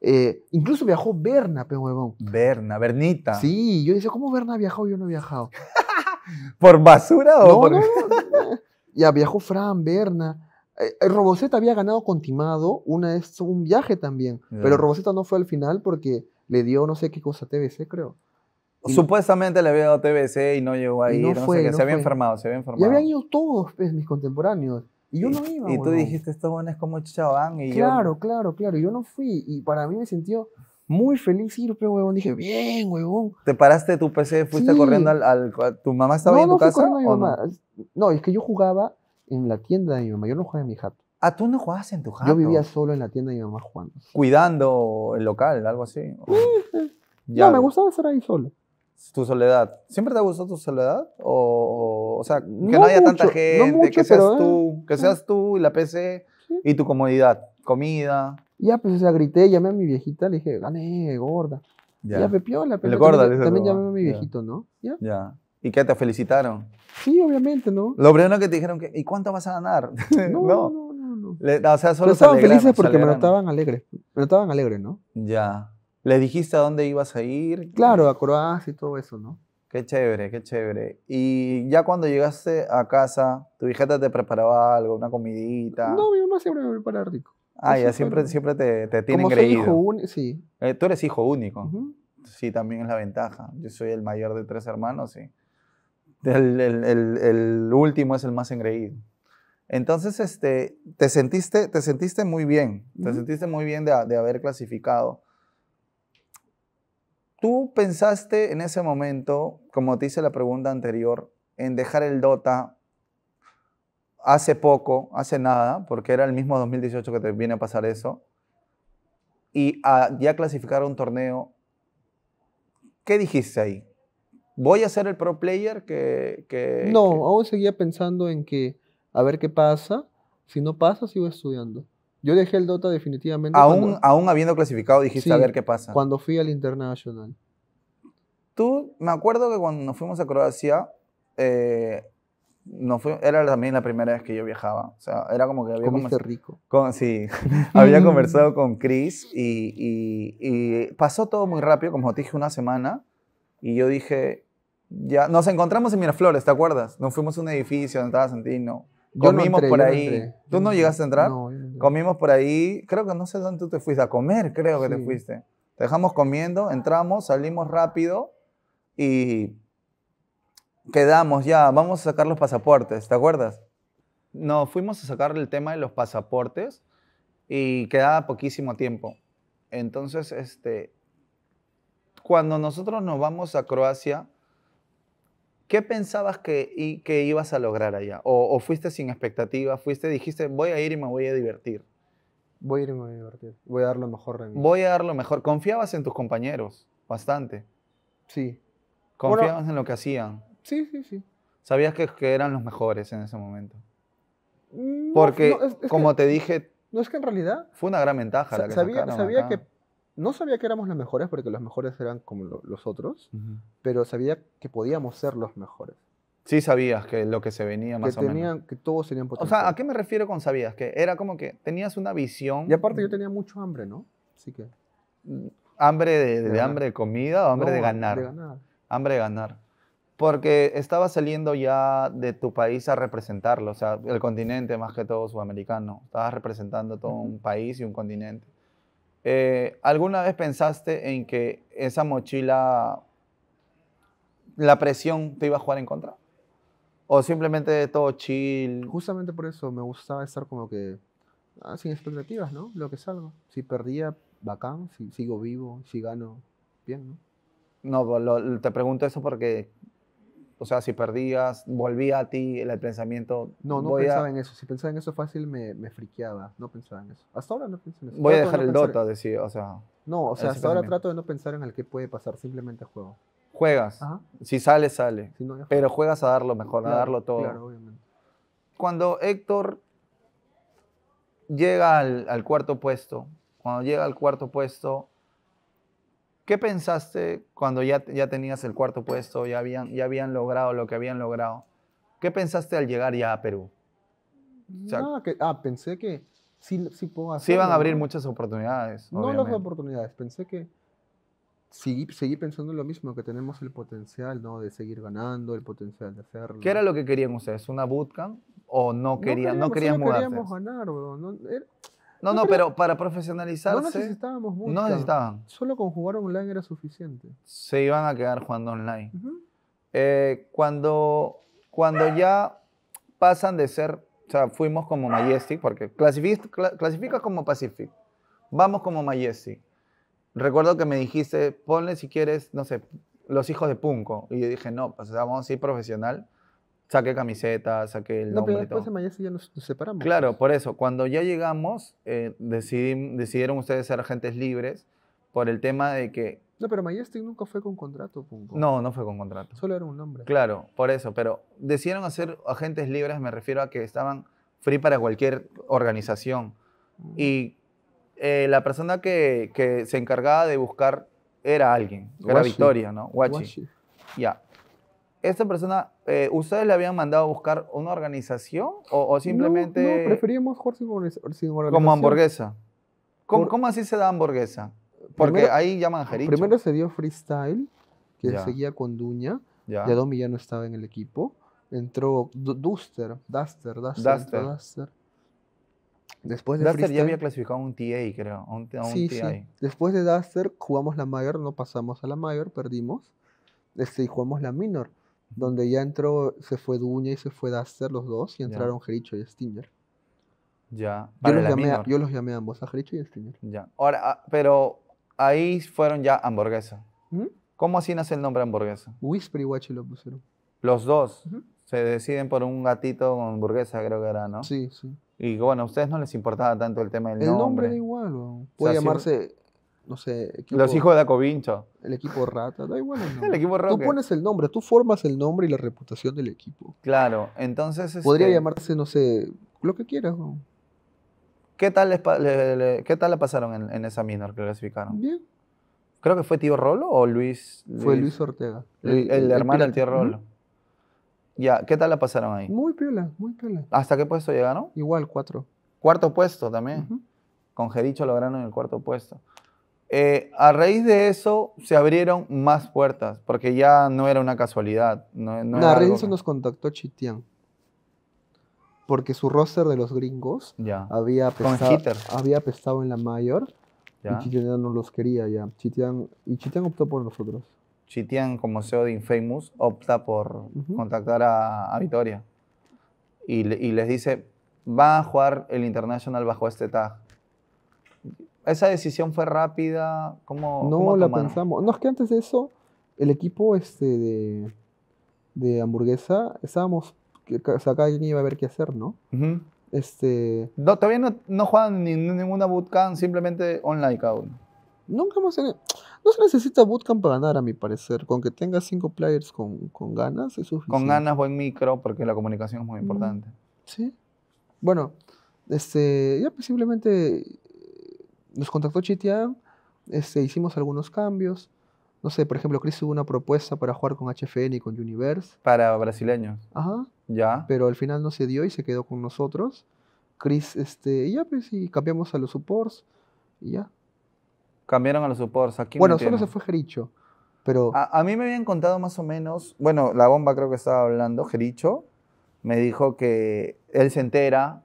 Eh, incluso viajó Berna, pero huevón. Berna, Bernita. Sí, yo decía, ¿cómo Berna ha viajado? Yo no he viajado. ¿Por basura o por.? No, no, ya viajó Fran, Berna. el eh, eh, Roboceta había ganado con Timado una, es un viaje también. Pero Roboceta no fue al final porque le dio no sé qué cosa TBC, creo. Supuestamente le había dado TBC y no llegó ahí. No, no, sé qué, se había enfermado, se había enfermado. Y habían ido todos pues, mis contemporáneos. Y yo no iba. Y tú dijiste, estos es como chaván. claro, claro, claro. Yo no fui. Y para mí me sintió muy feliz ir, pero pues, Dije, bien, huevón. ¿Te paraste tu PC? ¿Fuiste corriendo al, ¿Tu mamá estaba no, ahí en tu casa? mi mamá? No, es que yo jugaba en la tienda de mi mamá. Yo no jugaba en mi jato. Ah, tú no jugabas en tu jato. Yo vivía solo en la tienda de mi mamá jugando. Cuidando el local, algo así. no, me gustaba estar ahí solo tu soledad. ¿Siempre te ha gustado tu soledad? O, o sea, que no, haya tanta gente, que seas eh, tú, que seas tú y la PC y tu comodidad, comida. Ya, pues, o sea, grité, llamé a mi viejita, le dije, gané, gorda. Ya, ya pepiola, pero Gorda, también, llamé a mi viejito, ¿no? Ya. ya. ¿Y qué? ¿Te felicitaron? Sí, obviamente, ¿no? Lo primero que te dijeron, que, ¿y cuánto vas a ganar? No, no, no. no, o sea, solo estaban felices porque me notaban alegre. Me notaban alegre, ¿no? Ya. ¿Le dijiste a dónde ibas a ir? Claro, a Croacia y todo eso, ¿no? Qué chévere, qué chévere. Y ya cuando llegaste a casa, ¿tu hijita te preparaba algo, una comidita? No, mi mamá siempre me prepara rico. Ah, ya siempre, siempre te, te tiene Como soy hijo único, sí. Eh, tú eres hijo único. Sí, también es la ventaja. Yo soy el mayor de tres hermanos, sí. El, último es el más engreído. Entonces, este, te, sentiste, te sentiste muy bien, te sentiste muy bien de, de haber clasificado. ¿Tú pensaste en ese momento, como te hice la pregunta anterior, en dejar el Dota hace poco, hace nada, porque era el mismo 2018 que te viene a pasar eso, y ya clasificar un torneo? ¿Qué dijiste ahí? ¿Voy a ser el pro player que...? no, aún seguía pensando en que a ver qué pasa. Si no pasa, sigo estudiando. Yo dejé el Dota definitivamente. Aún, aún habiendo clasificado, dijiste a ver qué pasa. Cuando fui al Internacional. Tú, me acuerdo que cuando nos fuimos a Croacia, eh, no fue, era también la primera vez que yo viajaba. O sea, era como que había Comiste rico. sí, había conversado con Chris y, y, pasó todo muy rápido, como te dije, una semana. Y yo dije, ya, nos encontramos en Miraflores, ¿te acuerdas? Nos fuimos a un edificio donde estaba Santino. Yo no por ahí. ¿Tú no llegaste a entrar? No, yo Comimos por ahí, creo que no sé dónde tú te fuiste a comer, creo que te fuiste. Te dejamos comiendo, entramos, salimos rápido y quedamos ya, vamos a sacar los pasaportes, ¿te acuerdas? nos fuimos a sacar el tema de los pasaportes y quedaba poquísimo tiempo. Entonces, este, cuando nosotros nos vamos a Croacia, ¿Qué pensabas que, ibas a lograr allá? O, fuiste sin expectativas? ¿Fuiste, dijiste, voy a ir y me voy a divertir? Voy a ir y me voy a divertir. Voy a dar lo mejor de Voy a dar lo mejor. ¿Confiabas en tus compañeros? Bastante. Sí. ¿Confiabas en lo que hacían? Sí, sí, sí. ¿Sabías que, eran los mejores en ese momento? Mm, Porque, como te dije... No, es que en realidad... Fue una gran ventaja la que Sabía, que no sabía que éramos los mejores, porque los mejores eran como los otros, pero sabía que podíamos ser los mejores. Sí sabías que lo que se venía más o menos. Que todos serían potencial. O sea, ¿a qué me refiero con sabías? Que era como que tenías una visión. Y aparte yo tenía mucho hambre, ¿no? Así que... Mm, ¿Hambre de, hambre de comida o hambre de ganar? Hambre de ganar. Porque estaba saliendo ya de tu país a representarlo, o sea, el continente más que todo sudamericano. Estabas representando todo un país y un continente. Eh, ¿Alguna vez pensaste en que esa mochila, la presión te iba a jugar en contra? ¿O simplemente todo chill? Justamente por eso me gustaba estar como que ah, sin expectativas, ¿no? Lo que salgo. Si perdía, bacán. Si sigo vivo, si gano, bien, ¿no? No, pues, te pregunto eso porque o sea, si perdías, volvía a ti el pensamiento. No, no pensaba en eso. Si pensaba en eso fácil, me, me friqueaba. No pensaba en eso. Hasta ahora no pienso en eso. Voy a dejar el Dota, decir, O sea, no, o sea, hasta ahora trato de no pensar en el que puede pasar. Simplemente juego. Juegas. Si sale, sale. Pero juegas a darlo mejor, a darlo todo. Claro, obviamente. Cuando Héctor llega al cuarto puesto, cuando llega al cuarto puesto, ¿Qué pensaste cuando ya, ya tenías el cuarto puesto, ya habían, ya habían logrado lo que habían logrado? ¿Qué pensaste al llegar ya a Perú? Nada que, ah, pensé que sí, sí puedo hacer. Sí iban a abrir muchas oportunidades. No las oportunidades, pensé que seguí, pensando lo mismo, que tenemos el potencial ¿no? de seguir ganando, el potencial de hacerlo. ¿Qué era lo que querían ustedes? ¿Una bootcamp? ¿O no querían, no no queríamos ganar, bro. No, no, no, pero para profesionalizarse. No necesitábamos mucho. No necesitaban. Solo con jugar online era suficiente. Se iban a quedar jugando online. Eh, cuando, cuando ya pasan de ser. O sea, fuimos como Majestic, porque clasificas clasifica como Pacific. Vamos como Majestic. Recuerdo que me dijiste, ponle si quieres, no sé, los hijos de Punco. Y yo dije, no, pues vamos a ir profesional saqué camiseta, saqué el nombre. No, pero después ya nos, separamos. Claro, por eso. Cuando ya llegamos, eh, decidieron ustedes ser agentes libres por el tema de que... No, pero Majestic nunca fue con contrato. No, no fue con contrato. Solo era un nombre. Claro, por eso. Pero decidieron hacer agentes libres, me refiero a que estaban free para cualquier organización. Mm. Y eh, la persona que, se encargaba de buscar era alguien, era Victoria, ¿no? Ya esta persona, eh, ¿ustedes le habían mandado a buscar una organización o, simplemente... No, preferíamos jugar Como hamburguesa. ¿Cómo, así se da hamburguesa? Porque ahí llaman jericho. Primero se dio freestyle, que seguía con Duña. Ya. Domi ya no estaba en el equipo. Entró Duster, Duster, Duster. Duster. Después de Duster ya había clasificado un TA, creo. sí. Después de Duster jugamos la mayor, no pasamos a la mayor, perdimos. Este, y jugamos la minor donde ya entró, se fue Duña y se fue Duster los dos, y entraron Jericho y Stinger. Ya, yo los, llamé ambos, a Jericho y a Stinger. Ya, ahora, ah, pero ahí fueron ya hamburguesa. ¿Mm? ¿Cómo así nace el nombre hamburguesa? Whisper y lo pusieron. Los dos se deciden por un gatito con hamburguesa, creo que era, ¿no? Sí, sí. Y bueno, a ustedes no les importaba tanto el tema del nombre. El nombre da igual, puede llamarse sé. los hijos de Acovincho. El equipo Rata, da igual equipo Tú pones el nombre, tú formas el nombre y la reputación del equipo. Claro, entonces. Podría este llamarse, no sé, lo que quieras. ¿Qué tal, ¿Qué tal la pasaron en, esa minor que clasificaron? Bien. Creo que fue tío Rolo o Luis. fue Luis Ortega. el, hermano del tío Rolo. Ya, ¿qué tal la pasaron ahí? Muy piola, muy piola. ¿Hasta qué puesto llegaron? Igual, cuatro. Cuarto puesto también. Con Jericho lograron el cuarto puesto. Eh, a raíz de eso se abrieron más puertas, porque ya no era una casualidad. No, no raíz eso nos contactó Chitian. Porque su roster de los gringos Había, pesado, había pesado en la mayor. Y Chitian no los quería ya. Chitian, y Chitian optó por nosotros. Chitian, como CEO de Infamous, opta por contactar a, a Vitoria. Y, les dice, va a jugar el International bajo este tag ¿Esa decisión fue rápida? ¿Cómo, no la pensamos. No, es que antes de eso, el equipo este de, hamburguesa, estábamos, o sea, iba a ver qué hacer, ¿no? este... no todavía no, juegan ninguna bootcamp, simplemente online cada uno. Nunca más. No se necesita bootcamp para ganar, a mi parecer. Con que tengas cinco players con, con ganas es suficiente. Con ganas, buen micro, porque la comunicación es muy importante. Sí. Bueno, este, ya pues simplemente nos contactó Chitian, este, hicimos algunos cambios. No sé, por ejemplo, Chris tuvo una propuesta para jugar con HFN y con Universe. Para brasileños. Ajá. Ya. Pero al final no se dio y se quedó con nosotros. Chris, este, y ya, pues, sí, cambiamos a los supports y ya. Cambiaron a los supports. Aquí bueno, solo se fue Jericho. Pero... A, a, mí me habían contado más o menos, bueno, la bomba creo que estaba hablando, Jericho, me dijo que él se entera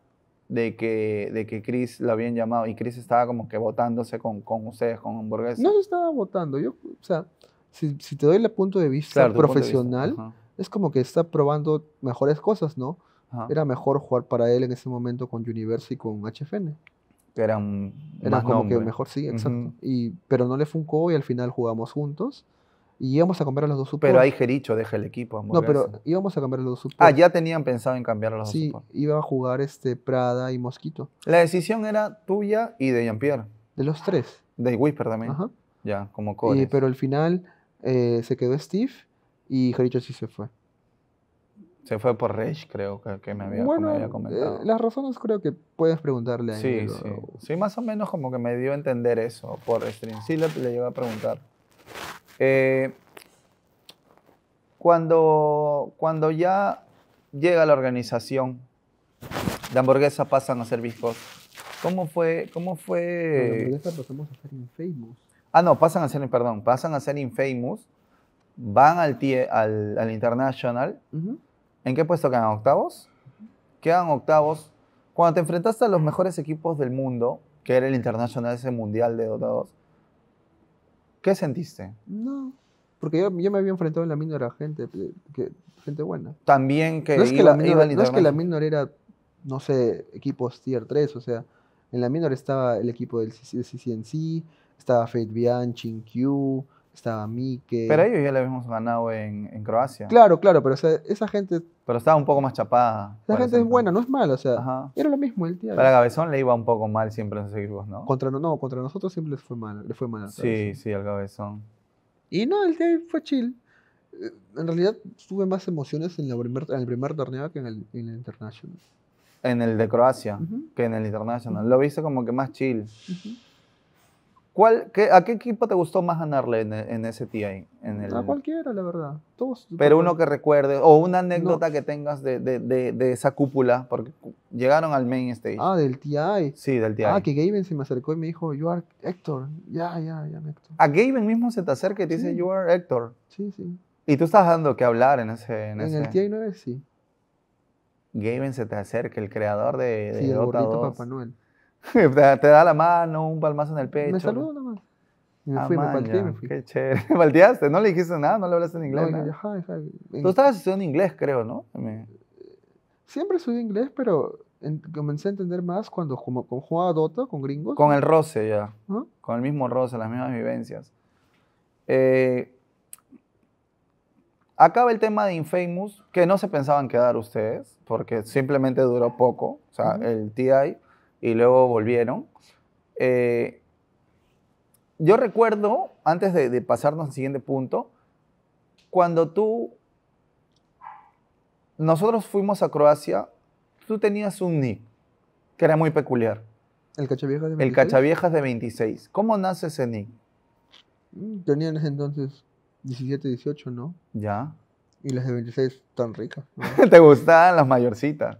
de que, de que Chris la habían llamado y Chris estaba como que votándose con, con ustedes, con hamburgueses No se estaba votando. Yo, o sea, si, te doy el punto de vista profesional, es como que está probando mejores cosas, ¿no? Era mejor jugar para él en ese momento con Universe y con HFN. Eran, Era como que mejor, sí, exacto. y, pero no le fue y al final jugamos juntos. Y íbamos a cambiar los dos Super. Pero ahí Jericho deja el equipo. No, pero íbamos a cambiar los dos Super. Ah, ya tenían pensado en cambiar a los dos Sí, iba a jugar este Prada y Mosquito. La decisión era tuya y de Jean-Pierre. De los tres. De Whisper también. Ajá. Ya, como core. pero al final eh, se quedó Steve y Jericho sí se fue. Se fue por Rage, creo que, me, había, eh, comentado. Bueno, las razones creo que puedes preguntarle a él. Sí, sí. Sí, más o menos como que me dio a entender eso por stream. Sí, le, iba a preguntar. Eh, cuando, cuando ya llega la organización de Hamburguesa pasan a ser bizcos. ¿Cómo fue? ¿Cómo fue? pasamos a ser infamous. Ah, no, pasan a ser, perdón, pasan a ser infamous, van al, tie, al, international. ¿En qué puesto quedan? ¿Octavos? Quedan octavos. Cuando te enfrentaste a los mejores equipos del mundo, que era el international, ese mundial de 2. ¿Qué sentiste? No, porque yo, yo me había enfrentado en la minor a gente, eh, que, gente buena. También que, es que la minor, No es que la minor era, no sé, equipos tier 3, o sea, en la minor estaba el equipo del CCNC, estaba Fate Ching Q, estaba Mike. Pero ellos ya le habíamos ganado en, Croacia. Claro, claro, pero o esa gente. Pero estaba un poco más chapada. Esa gente es buena, no es mala, o sea. Era lo mismo el tío. Para Gabezón le iba un poco mal siempre en esos equipos ¿no? Contra, no, contra nosotros siempre le fue mal. Le fue mal sí, sí, al Gabezón. Y no, el tío fue chill. Eh, en realidad tuve más emociones en, la en el primer torneo que en el, en el International. En el de Croacia, que en el International. Lo viste como que más chill. ¿A qué equipo te gustó más ganarle en, ese TI? En A cualquiera, la verdad. Pero uno que recuerde, o una anécdota que tengas de, esa cúpula, porque llegaron al main stage. Ah, del TI. Sí, del TI. Ah, que Gaben se me acercó y me dijo, you are Héctor. Ya, ya, ya, Héctor. A Gaben mismo se te acerca y te dice, you are Héctor. Sí, sí. Y tú estás dando que hablar en ese... En, en el TI 9, sí. Gaben se te acerca, el creador de, sí, el Dota Papá Noel te, te, da la mano, un palmazo en el pecho. Me saludó nomás. Y me ah, fui, me palteé, me fui. Qué chévere. ¿Palteaste? ¿No le dijiste nada? ¿No le hablaste en inglés? No, Yo, Tú estabas estudiando inglés, creo, ¿no? Siempre estudié inglés, pero comencé a entender más cuando jugaba Dota con gringos. Con el roce ya. ¿Ah? Con el mismo roce, las mismas vivencias. Eh, acaba el tema de Infamous, que no se pensaban quedar ustedes, porque simplemente duró poco. O sea, el TI y luego volvieron. Eh, yo recuerdo, antes de, pasarnos al siguiente punto, cuando tú, nosotros fuimos a Croacia, tú tenías un nick que era muy peculiar. ¿El Cachaviejas de 26? El Cachaviejas de 26. ¿Cómo nace ese nick? Mm, tenía en entonces 17, 18, ¿no? Ya. Y las de 26 tan ricas. ¿Te gustaban las mayorcitas?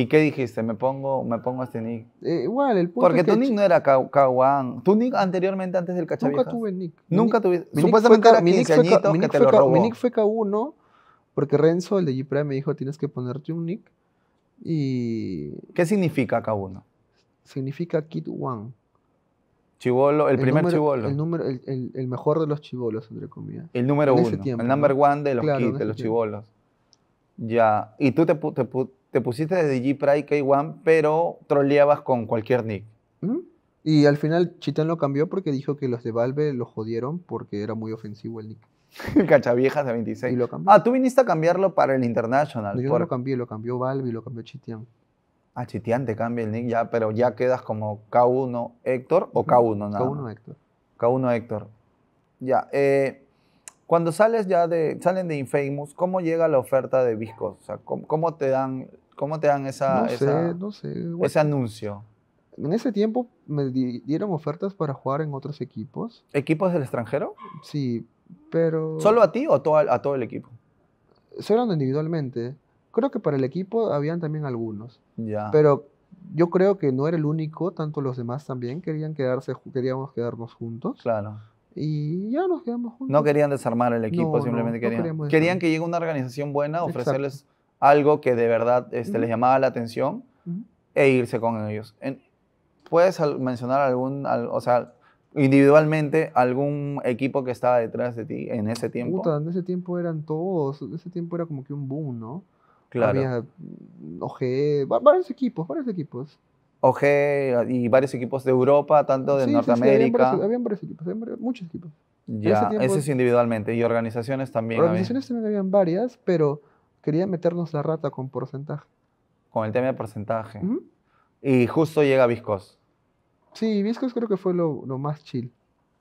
¿Y qué dijiste? ¿Me pongo, me pongo este nick? Eh, igual, el punto Porque es que tu nick no era K1. Tu nick anteriormente, antes del Cachaviejas. Nunca tuve nick. Supuestamente era quinceañito que te lo robó. Mi nick fue K1 porque Renzo, el de Gipre, me dijo tienes que ponerte un nick. Y... ¿Qué significa K1? Significa Kid One. Chibolo, el, primer chibolo. El, número, el, el, mejor de los chibolos, entre comillas. El número en uno. el number one de los, kits, de los chibolos. Ya. ¿Y tú te, te, te pusiste desde DJ Pride K1, pero troleabas con cualquier nick. Y al final Chitian lo cambió porque dijo que los de Valve lo jodieron porque era muy ofensivo el nick. Cachaviejas de 26. Ah, tú viniste a cambiarlo para el International. yo lo cambié, lo cambió Valve y lo cambió Chitian. Ah, Chitian te cambia el nick ya, pero ya quedas como K1 Héctor o K1 nada. K1 Héctor. K1 Héctor. Ya, eh, cuando sales ya de, salen de Infamous, ¿cómo llega la oferta de Viscos? O sea, ¿cómo, te dan, cómo te dan esa, ese anuncio? En ese tiempo me dieron ofertas para jugar en otros equipos. ¿Equipos del extranjero? Sí, pero... ¿Solo a ti o a todo el equipo? Solo individualmente. Creo que para el equipo habían también algunos. Ya. Pero yo creo que no era el único, tanto los demás también querían quedarse, queríamos quedarnos juntos. Claro. Y ya nos quedamos juntos. No querían desarmar el equipo, simplemente querían. querían que llegue una organización buena, ofrecerles algo que de verdad este, les llamaba la atención e irse con ellos. ¿Puedes mencionar algún, o sea, individualmente algún equipo que estaba detrás de ti en ese tiempo? Puta, en ese tiempo eran todos, en ese tiempo era como que un boom, ¿no? Claro. Había OG, varios equipos, varios equipos. OG y varios equipos de Europa, tanto de Norteamérica. Sí, sí, habían, varios, equipos, muchos equipos. Ya, ese, es individualmente. Y organizaciones también. Organizaciones también habían varias, pero quería meternos la rata con porcentaje. Con el tema de porcentaje. Y justo llega Viscos. Sí, Viscos creo que fue lo, lo más chill.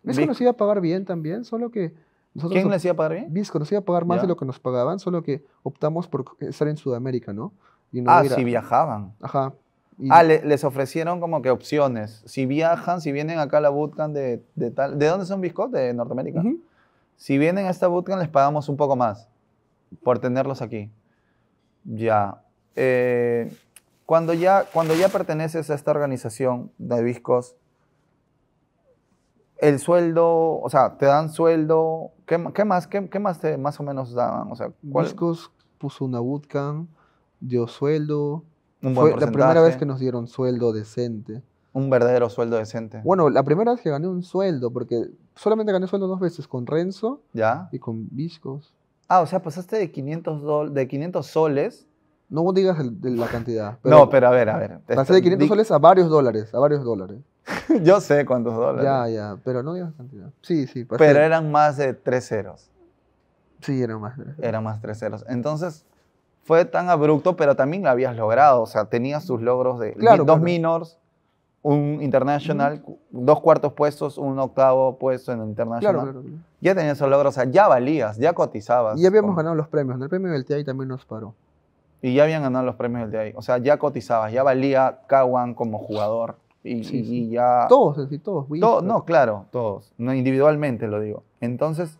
Viscos nos iba a pagar bien también, solo que. Nosotros ¿Quién les iba a pagar bien? Viscos nos iba a pagar más de lo que nos pagaban, solo que optamos por estar en Sudamérica, ¿no? Y ah, sí, viajaban. Ajá. Ah, les ofrecieron como que opciones. Si viajan, si vienen acá a la bootcamp de, tal... ¿De dónde son Biscot? De Norteamérica. Si vienen a esta bootcamp les pagamos un poco más por tenerlos aquí. Ya. Eh, cuando, ya cuando ya perteneces a esta organización de Biscos, el sueldo, o sea, te dan sueldo, ¿qué, más, qué, más te más o menos daban? O sea, puso una bootcamp, dio sueldo, fue la primera vez que nos dieron sueldo decente. Un verdadero sueldo decente. Bueno, la primera vez que gané un sueldo, porque solamente gané sueldo dos veces, con Renzo y con Viscos. Ah, o sea, pasaste de 500, soles. No digas la cantidad. no, pero a ver, a ver. Pasé de 500 este, soles a varios dólares, a varios dólares. Yo sé cuántos dólares. Ya, ya, pero no digas cantidad. Sí, sí. Pero eran más de tres ceros. Sí, eran más de tres ceros. Eran más tres ceros. Entonces, fue tan abrupto, pero también lo habías logrado. O sea, tenías tus logros de dos minors, un international, dos cuartos puestos, un octavo puesto en el international. ya tenías esos logros, o sea, ya valías, ya cotizabas. Y ya habíamos ganado los premios. El premio del TI también nos paró. Y ya habían ganado los premios del TI. O sea, ya cotizabas, ya valía Kawan como jugador. Y, ya... Todos, es decir, todos. no, claro, todos. No, individualmente lo digo. Entonces,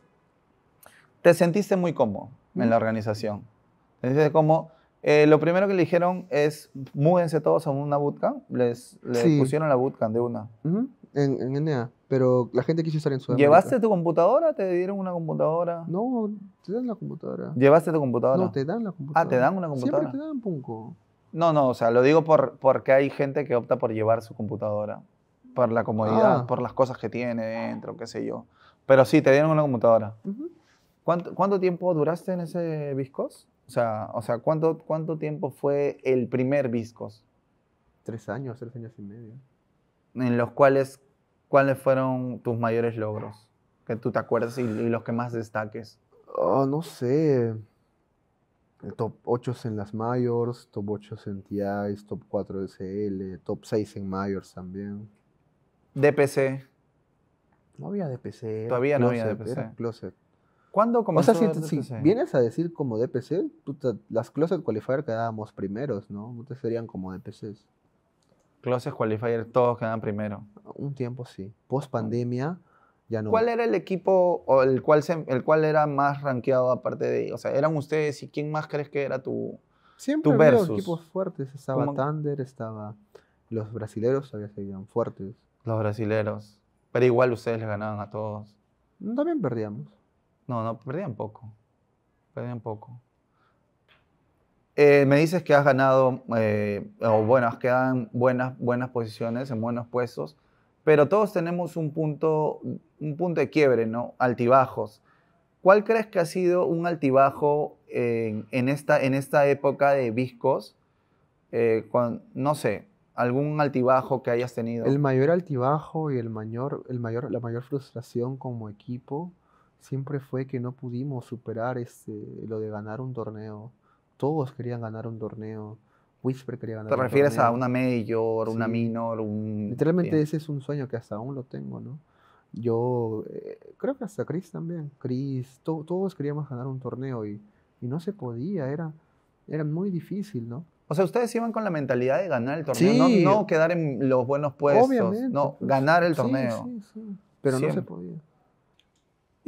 te sentiste muy cómodo en la mm. organización. Entonces, como eh, lo primero que le dijeron es, múdense todos a una bootcamp, les, les pusieron la bootcamp de una. en, en NEA, pero la gente quiso estar en Sudamérica. ¿Llevaste tu computadora? ¿Te dieron una computadora? No, te dan la computadora. ¿Llevaste tu computadora? No, te dan la computadora. Ah, te dan una computadora. Siempre te dan punco. No, no, o sea, lo digo por, porque hay gente que opta por llevar su computadora, por la comodidad, ah. por las cosas que tiene dentro, qué sé yo. Pero sí, te dieron una computadora. ¿Cuánto, ¿Cuánto, tiempo duraste en ese Viscos? O sea, o sea ¿cuánto, ¿cuánto tiempo fue el primer Viscos? Tres años, tres años y medio. En los cuales, ¿cuáles fueron tus mayores logros? Que tú te acuerdas y, los que más destaques. Oh, no sé. Top 8 en las mayors, top 8 en TIs, top 4 de SL, top 6 en mayors también. DPC. No había DPC. Todavía no había DPC. closet. ¿Cuándo comenzó? O sea, si, vienes a decir como DPC, las Closet Qualifier quedábamos primeros, ¿no? Ustedes serían como DPCs. Closet Qualifier, todos quedaban primero. Un tiempo sí. Post pandemia, ya no. ¿Cuál era el equipo o el cual, se, el cual era más rankeado aparte de. O sea, eran ustedes y quién más crees que era tu. Siempre tu versus? equipos fuertes. Estaba Thunder, estaba. Los brasileros todavía seguían fuertes. Los brasileros. Pero igual ustedes le ganaban a todos. También perdíamos. No, no, perdían poco. Perdían poco. Eh, me dices que has ganado, eh, o bueno, has quedado en buenas, buenas posiciones, en buenos puestos, pero todos tenemos un punto, un punto de quiebre, ¿no? Altibajos. ¿Cuál crees que ha sido un altibajo en, esta, en esta época de Viscos? Eh, no sé, algún altibajo que hayas tenido. El mayor altibajo y el mayor, el mayor, la mayor frustración como equipo siempre fue que no pudimos superar este, lo de ganar un torneo. Todos querían ganar un torneo. Whisper quería ganar un torneo ¿Te refieres a una mayor, una minor? Un... Literalmente ese es un sueño que hasta aún lo tengo, ¿no? Yo eh, creo que hasta Chris también. Chris, todos queríamos ganar un torneo y, y no se podía, era, era muy difícil, ¿no? O sea, ustedes iban con la mentalidad de ganar el torneo, no, quedar en los buenos puestos, Obviamente, no, pues, ganar el torneo. Sí, sí, sí. Pero no se podía.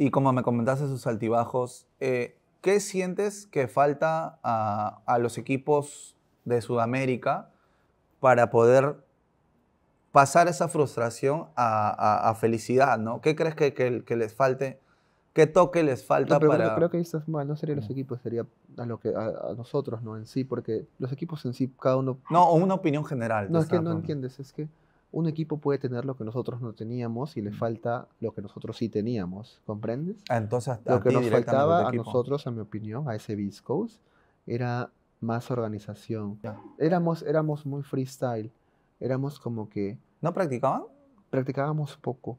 Y como me comentaste sus altibajos, eh, ¿qué sientes que falta a, los equipos de Sudamérica para poder pasar esa frustración a, felicidad? ¿no? ¿Qué crees que, les falte? ¿Qué toque les falta para...? Creo, que dices mal, no sería los equipos, sería a, lo que, a, nosotros, ¿no? En sí, porque los equipos en sí, cada uno... No, una opinión general. No, es que no entiendes, es que un equipo puede tener lo que nosotros no teníamos y le mm. falta lo que nosotros sí teníamos, ¿comprendes? Ah, entonces, lo que nos faltaba a nosotros, a mi opinión, a ese Viscos, era más organización. Éramos, éramos muy freestyle, éramos como que... ¿No practicaban? Practicábamos poco.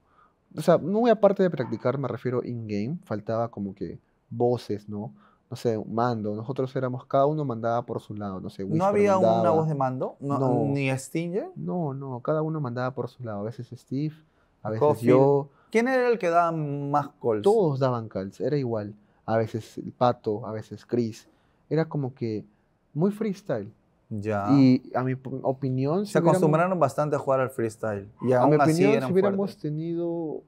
O sea, muy aparte de practicar, me refiero in-game, faltaba como que voces, ¿no? no sé, mando. Nosotros éramos, cada uno mandaba por su lado, no sé. había una voz de mando? ¿Ni Stinger? No, no, cada uno mandaba por su lado. A veces Steve, a veces yo. ¿Quién era el que daba más calls? Todos daban calls, era igual. A veces el Pato, a veces Chris. Era como que muy freestyle. Ya. Y a mi opinión... Se acostumbraron bastante a jugar al freestyle. Y a mi opinión, si hubiéramos tenido,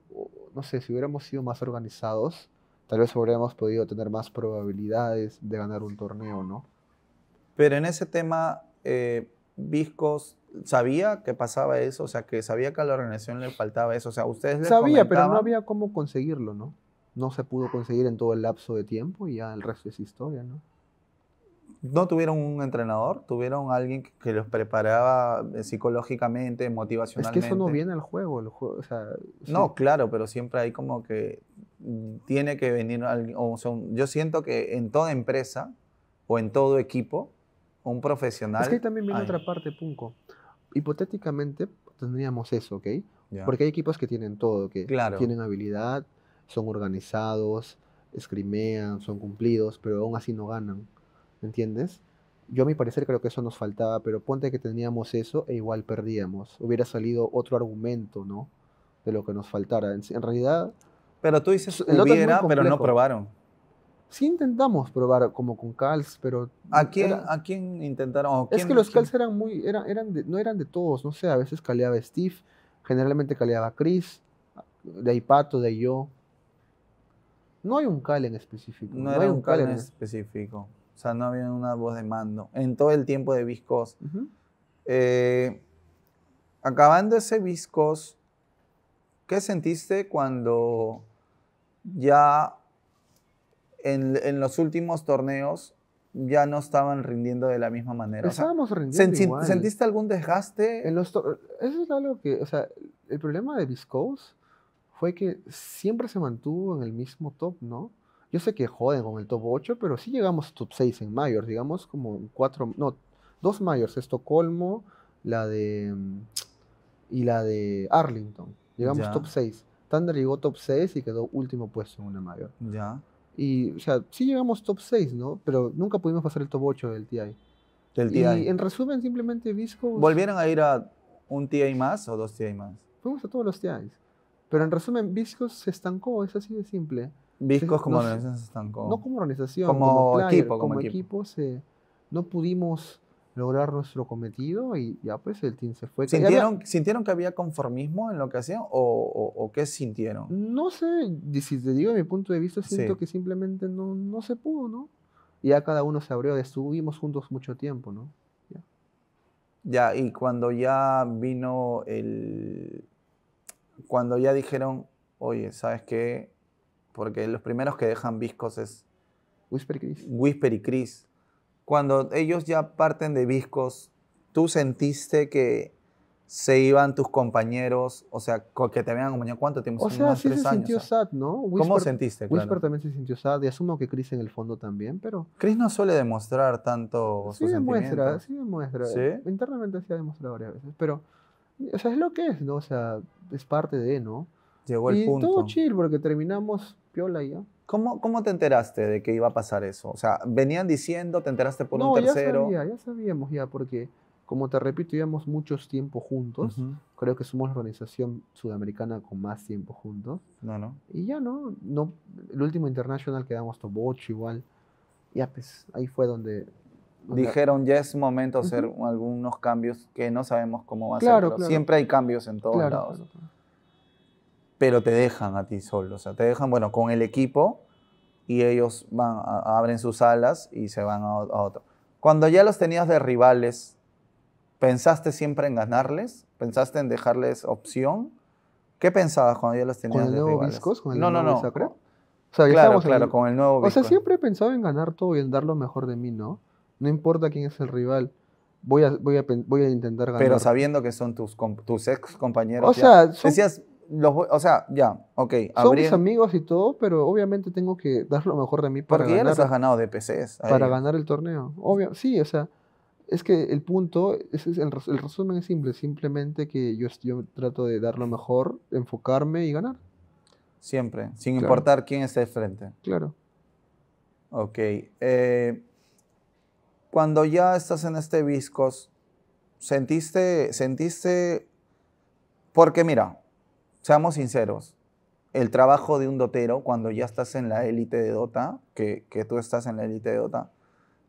no sé, si hubiéramos sido más organizados, tal vez hubiéramos podido tener más probabilidades de ganar un torneo, ¿no? Pero en ese tema, eh, Viscos sabía que pasaba eso, o sea, que sabía que a la organización le faltaba eso, o sea, ustedes Sabía, pero no había cómo conseguirlo, ¿no? No se pudo conseguir en todo el lapso de tiempo y ya el resto es historia, ¿no? no tuvieron un entrenador, tuvieron alguien que los preparaba eh, psicológicamente, motivacionalmente. Es que eso no viene al juego. o sea, No, claro, pero siempre hay como que tiene que venir, o sea, yo siento que en toda empresa o en todo equipo, un profesional... Es que también viene otra parte, Punco. Hipotéticamente tendríamos eso, ¿ok? Porque hay equipos que tienen todo, que tienen habilidad, son organizados, escrimean, son cumplidos, pero aún así no ganan, ¿entiendes? Yo a mi parecer creo que eso nos faltaba, pero ponte que teníamos eso e igual perdíamos. Hubiera salido otro argumento, ¿no? De lo que nos faltara. en realidad, pero tú dices hubiera, pero no probaron. Sí intentamos probar como con Cals, pero... ¿A quién, intentaron? es que los Calz eran muy, eran, no eran de todos, no sé, a veces caleaba Steve, generalmente caleaba Chris, de ahí de yo. No hay un Cal en específico. No, hay un Cal en específico. O sea, no había una voz de mando. En todo el tiempo de Viscos. Eh, acabando ese Viscos, ¿qué sentiste cuando ya en, los últimos torneos ya no estaban rindiendo de la misma manera. Estábamos rindiendo ¿Sentiste algún desgaste? En los eso es algo que, o sea, el problema de Viscous fue que siempre se mantuvo en el mismo top, ¿no? Yo sé que joden con el top 8, pero sí llegamos top 6 en mayors, digamos como cuatro, no, dos mayors, Estocolmo, la de mm, y la de Arlington. Llegamos top 6. Thunder llegó top 6 y quedó último puesto en una mayor. Ya. Y, o sea, sí llegamos top 6, ¿no? Pero nunca pudimos pasar el top 8 del TI. Del TI. Y en resumen, simplemente Viscos... ¿Volvieron a ir a un TI más o dos TI más? Fuimos a todos los TIs. Pero en resumen, Viscos se estancó, es así de simple. Viscos como organización se estancó. No como organización, como, equipo. Como, equipo, equipo se, no pudimos lograr nuestro cometido y ya pues el team se fue. ¿Sintieron, ¿sintieron que había conformismo en lo que hacían o, o, qué sintieron? No sé, si te digo mi punto de vista, siento que simplemente no, no se pudo, ¿no? Y ya cada uno se abrió, estuvimos juntos mucho tiempo, ¿no? Ya, ya y cuando ya vino el... Cuando ya dijeron, oye, ¿sabes qué? Porque los primeros que dejan viscos es... Whisper y Chris. Whisper y Chris cuando ellos ya parten de Viscos, ¿tú sentiste que se iban tus compañeros? O sea, que te habían acompañado. ¿Cuánto tiempo? O sea, sí se sintió sad, ¿no? ¿Cómo sentiste? Claro. Whisper también se sintió sad y asumo que Chris en el fondo también, pero... Chris no suele demostrar tanto sí demuestra, Sí demuestra, sí Internamente sí ha demostrado varias veces, pero... O sea, es lo que es, ¿no? O sea, es parte de, ¿no? Llegó el y punto. todo chill porque terminamos piola ya. ¿Cómo, ¿Cómo te enteraste de que iba a pasar eso? O sea, venían diciendo, te enteraste por un tercero. Ya, ya sabíamos ya, porque como te repito, íbamos muchos tiempos juntos. Creo que somos la organización sudamericana con más tiempo juntos. No, no. Y ya no, no el último internacional quedamos top igual. Ya pues, ahí fue donde... Dijeron, ya es momento de hacer algunos cambios que no sabemos cómo va a ser, pero claro. siempre hay cambios en todos claro, lados pero te dejan a ti solo, o sea, te dejan, bueno, con el equipo y ellos van, abren sus alas y se van a, otro. Cuando ya los tenías de rivales, ¿pensaste siempre en ganarles? ¿Pensaste en dejarles opción? ¿Qué pensabas cuando ya los tenías de rivales? ¿Con el no, nuevo no, no, O sea, claro, claro, con el nuevo O sea, siempre he pensado en ganar todo y en dar lo mejor de mí, ¿no? No importa quién es el rival. Voy a, voy, a, voy a, intentar ganar. Pero sabiendo que son tus, tus ex compañeros. O sea, decías, los, o sea, ya, ok. son mis amigos y todo, pero obviamente tengo que dar lo mejor de mí para el ganar. por ya has ganado de PCs. Para ganar el torneo. Obvio, sí, o sea, es que el punto, es, el, resumen es simple, simplemente que yo, yo trato de dar lo mejor, enfocarme y ganar. Siempre, sin importar quién esté frente. Claro. Ok. Eh, cuando ya estás en este Viscos, sentiste, sentiste, porque mira, seamos sinceros, el trabajo de un dotero cuando ya estás en la élite de Dota, que, que tú estás en la élite de Dota,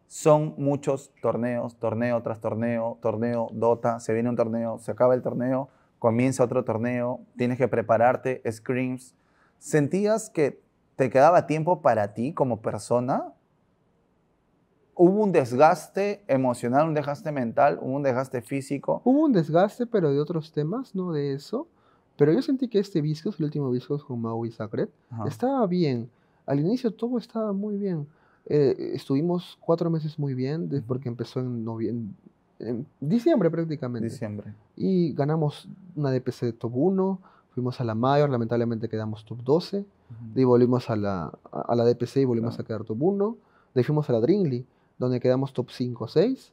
son muchos torneos, torneo tras torneo, torneo, Dota, se viene un torneo, se acaba el torneo, comienza otro torneo, tienes que prepararte, screams. ¿Sentías que te quedaba tiempo para ti como persona? Hubo un desgaste emocional, un desgaste mental, un desgaste físico. Hubo un desgaste, pero de otros temas, no de eso. Pero yo sentí que este Viscos, el último Viscos con Maui Sacred, estaba bien. Al inicio todo estaba muy bien. Eh, estuvimos cuatro meses muy bien, porque empezó en, noviembre, en diciembre prácticamente. Diciembre. Y ganamos una DPC de top 1, fuimos a la Mayor, lamentablemente quedamos top 12, y volvimos a la, DPC y volvimos a quedar top 1, de ahí fuimos a la Dringley, donde quedamos top 5 o 6,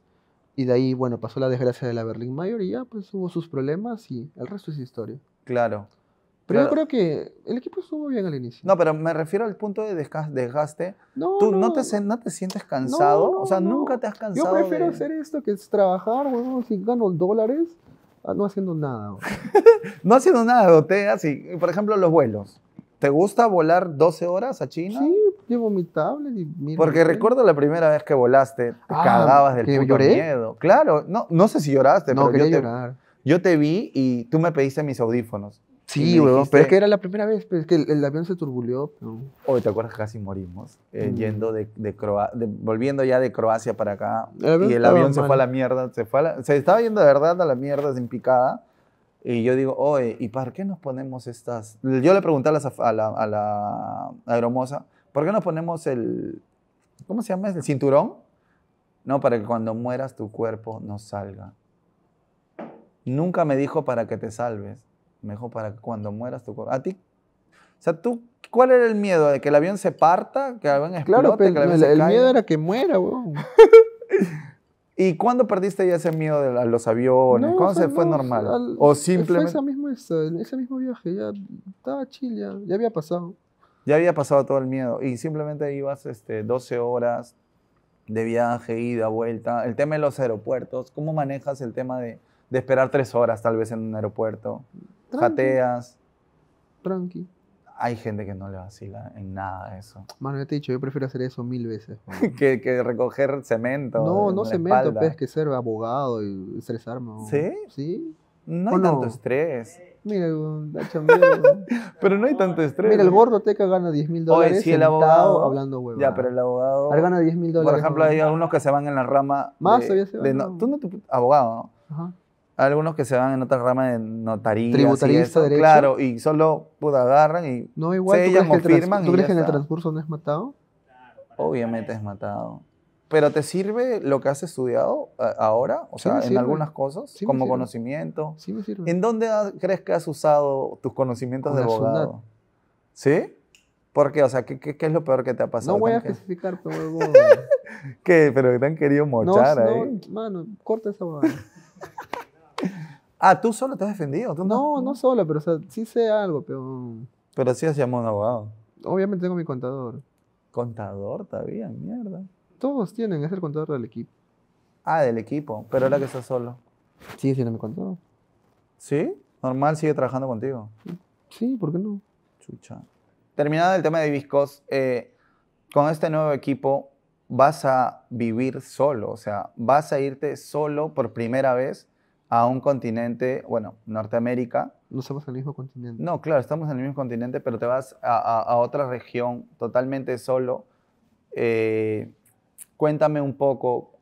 y de ahí, bueno, pasó la desgracia de la Berlin Mayor y ya, pues hubo sus problemas y el resto es historia. Claro. Pero yo creo que el equipo estuvo bien al inicio. No, pero me refiero al punto de desgaste. No, ¿Tú no, te, no te sientes cansado? o sea, nunca te has cansado. Yo prefiero hacer esto que es trabajar, bueno, si gano dólares, no haciendo nada. no haciendo nada, te? y, por ejemplo, los vuelos. ¿Te gusta volar 12 horas a China? Sí, llevo mi tablet Porque recuerdo la primera vez que volaste, te ah, cagabas del miedo. Claro, no, no sé si lloraste, no, pero yo llorar. Yo te vi y tú me pediste mis audífonos. Sí, weón, pero es que era la primera vez, pero es que el, avión se turbulió. Oye, Hoy, ¿te acuerdas que casi morimos? Eh, mm. Yendo de, de, Croa... volviendo ya de Croacia para acá. y el avión se fue a la mierda, se fue se estaba yendo de verdad a la mierda sin picada. Y yo digo, oye, ¿y para qué nos ponemos estas? Yo le pregunté a la, a la, a la ¿por qué nos ponemos el, ¿cómo se llama? El cinturón. No, para que cuando mueras tu cuerpo no salga. Nunca me dijo para que te salves. Me dijo para que cuando mueras tu corazón. ¿A ti? O sea, ¿tú cuál era el miedo? ¿De que el avión se parta? ¿Que el avión explote? Claro, pero que el, el miedo era que muera, weón. ¿Y cuándo perdiste ya ese miedo a los aviones? ¿Cuándo se fue normal? o simplemente... Fue ese mismo viaje, ya estaba chill, ya, había pasado. Ya había pasado todo el miedo y simplemente ibas este, 12 horas de viaje, ida, vuelta. El tema de los aeropuertos, ¿cómo manejas el tema de, de esperar tres horas tal vez en un aeropuerto. Jateas. Tranqui. Hay gente que no le vacila en nada eso. Mano, ya te he dicho, yo prefiero hacer eso mil veces. que, recoger cemento. No, no cemento, pues, que ser abogado y estresarme. ¿Sí? Sí. No hay tanto estrés. Mira, Pero no hay tanto estrés. Mira, el gordo teca gana 10 mil dólares. Oye, si el abogado. Hablando Ya, pero el abogado. gana 10 mil dólares. Por ejemplo, hay algunos que se van en la rama. Más de, tú no Abogado, Ajá algunos que se van en otra rama de notaría. Tributarista, derecho. Claro, y solo pues, agarran y no, igual, sellan o firman. ¿Tú crees que en el transcurso no es matado? Obviamente es matado. Pero ¿te sirve lo que has estudiado ahora? O sea, en algunas cosas, como conocimiento. Sí me sirve. ¿En dónde crees que has usado tus conocimientos de abogado? ¿Sí? ¿Por qué? O sea, ¿qué, es lo peor que te ha pasado? No voy a especificar, pero... ¿Qué? Pero te han querido mochar ahí. No, mano, corta esa bobada. Ah, tú solo te has defendido. no, no, solo, pero o sea, sí sé algo, pero. Pero sí hacíamos un abogado. Obviamente tengo mi contador. ¿Contador todavía? Mierda. Todos tienen, es el contador del equipo. Ah, del equipo, pero ahora que estás solo. Sí, no mi contador. ¿Sí? Normal, sigue trabajando contigo. Sí, ¿por qué no? Chucha. Terminado el tema de Viscos, eh, con este nuevo equipo vas a vivir solo, o sea, vas a irte solo por primera vez a un continente, bueno, Norteamérica. No somos el mismo continente. No, claro, estamos en el mismo continente, pero te vas a, otra región totalmente solo. Eh, cuéntame un poco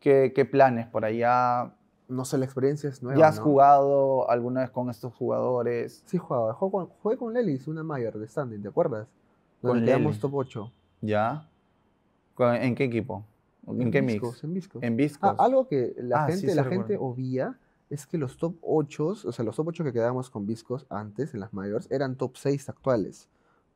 qué, planes por allá. No sé, la experiencia es nueva. ¿Ya has jugado alguna vez con estos jugadores? Sí, he jugado. Jugué con, jugué Lelis, una mayor de standing, ¿te acuerdas? Donde con ¿Ya? ¿En qué equipo? ¿En, qué Viscos, mix? En Viscos. En Viscos. Ah, algo que la ah, gente, la gente obvia es que los top 8, o sea, los top 8 que quedábamos con Viscos antes, en las mayores, eran top 6 actuales.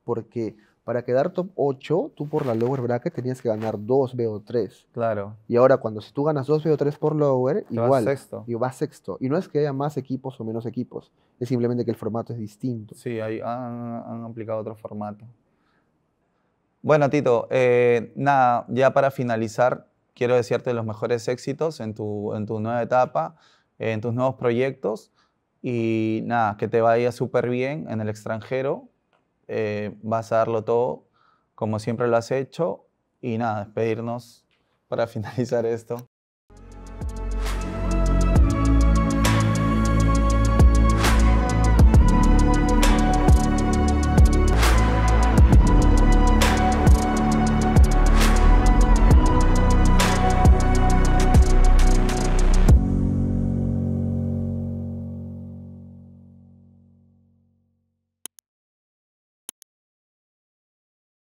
Porque para quedar top 8, tú por la lower bracket tenías que ganar 2 BO3. Claro. Y ahora, cuando si tú ganas 2 BO3 por lower, igual. Vas sexto. Y vas sexto. Y no es que haya más equipos o menos equipos. Es simplemente que el formato es distinto. Sí, hay, han, han aplicado otro formato. Bueno, Tito, eh, nada, ya para finalizar, quiero desearte los mejores éxitos en tu, en tu nueva etapa, en tus nuevos proyectos y nada, que te vaya súper bien en el extranjero. Eh, vas a darlo todo como siempre lo has hecho y nada, despedirnos para finalizar esto.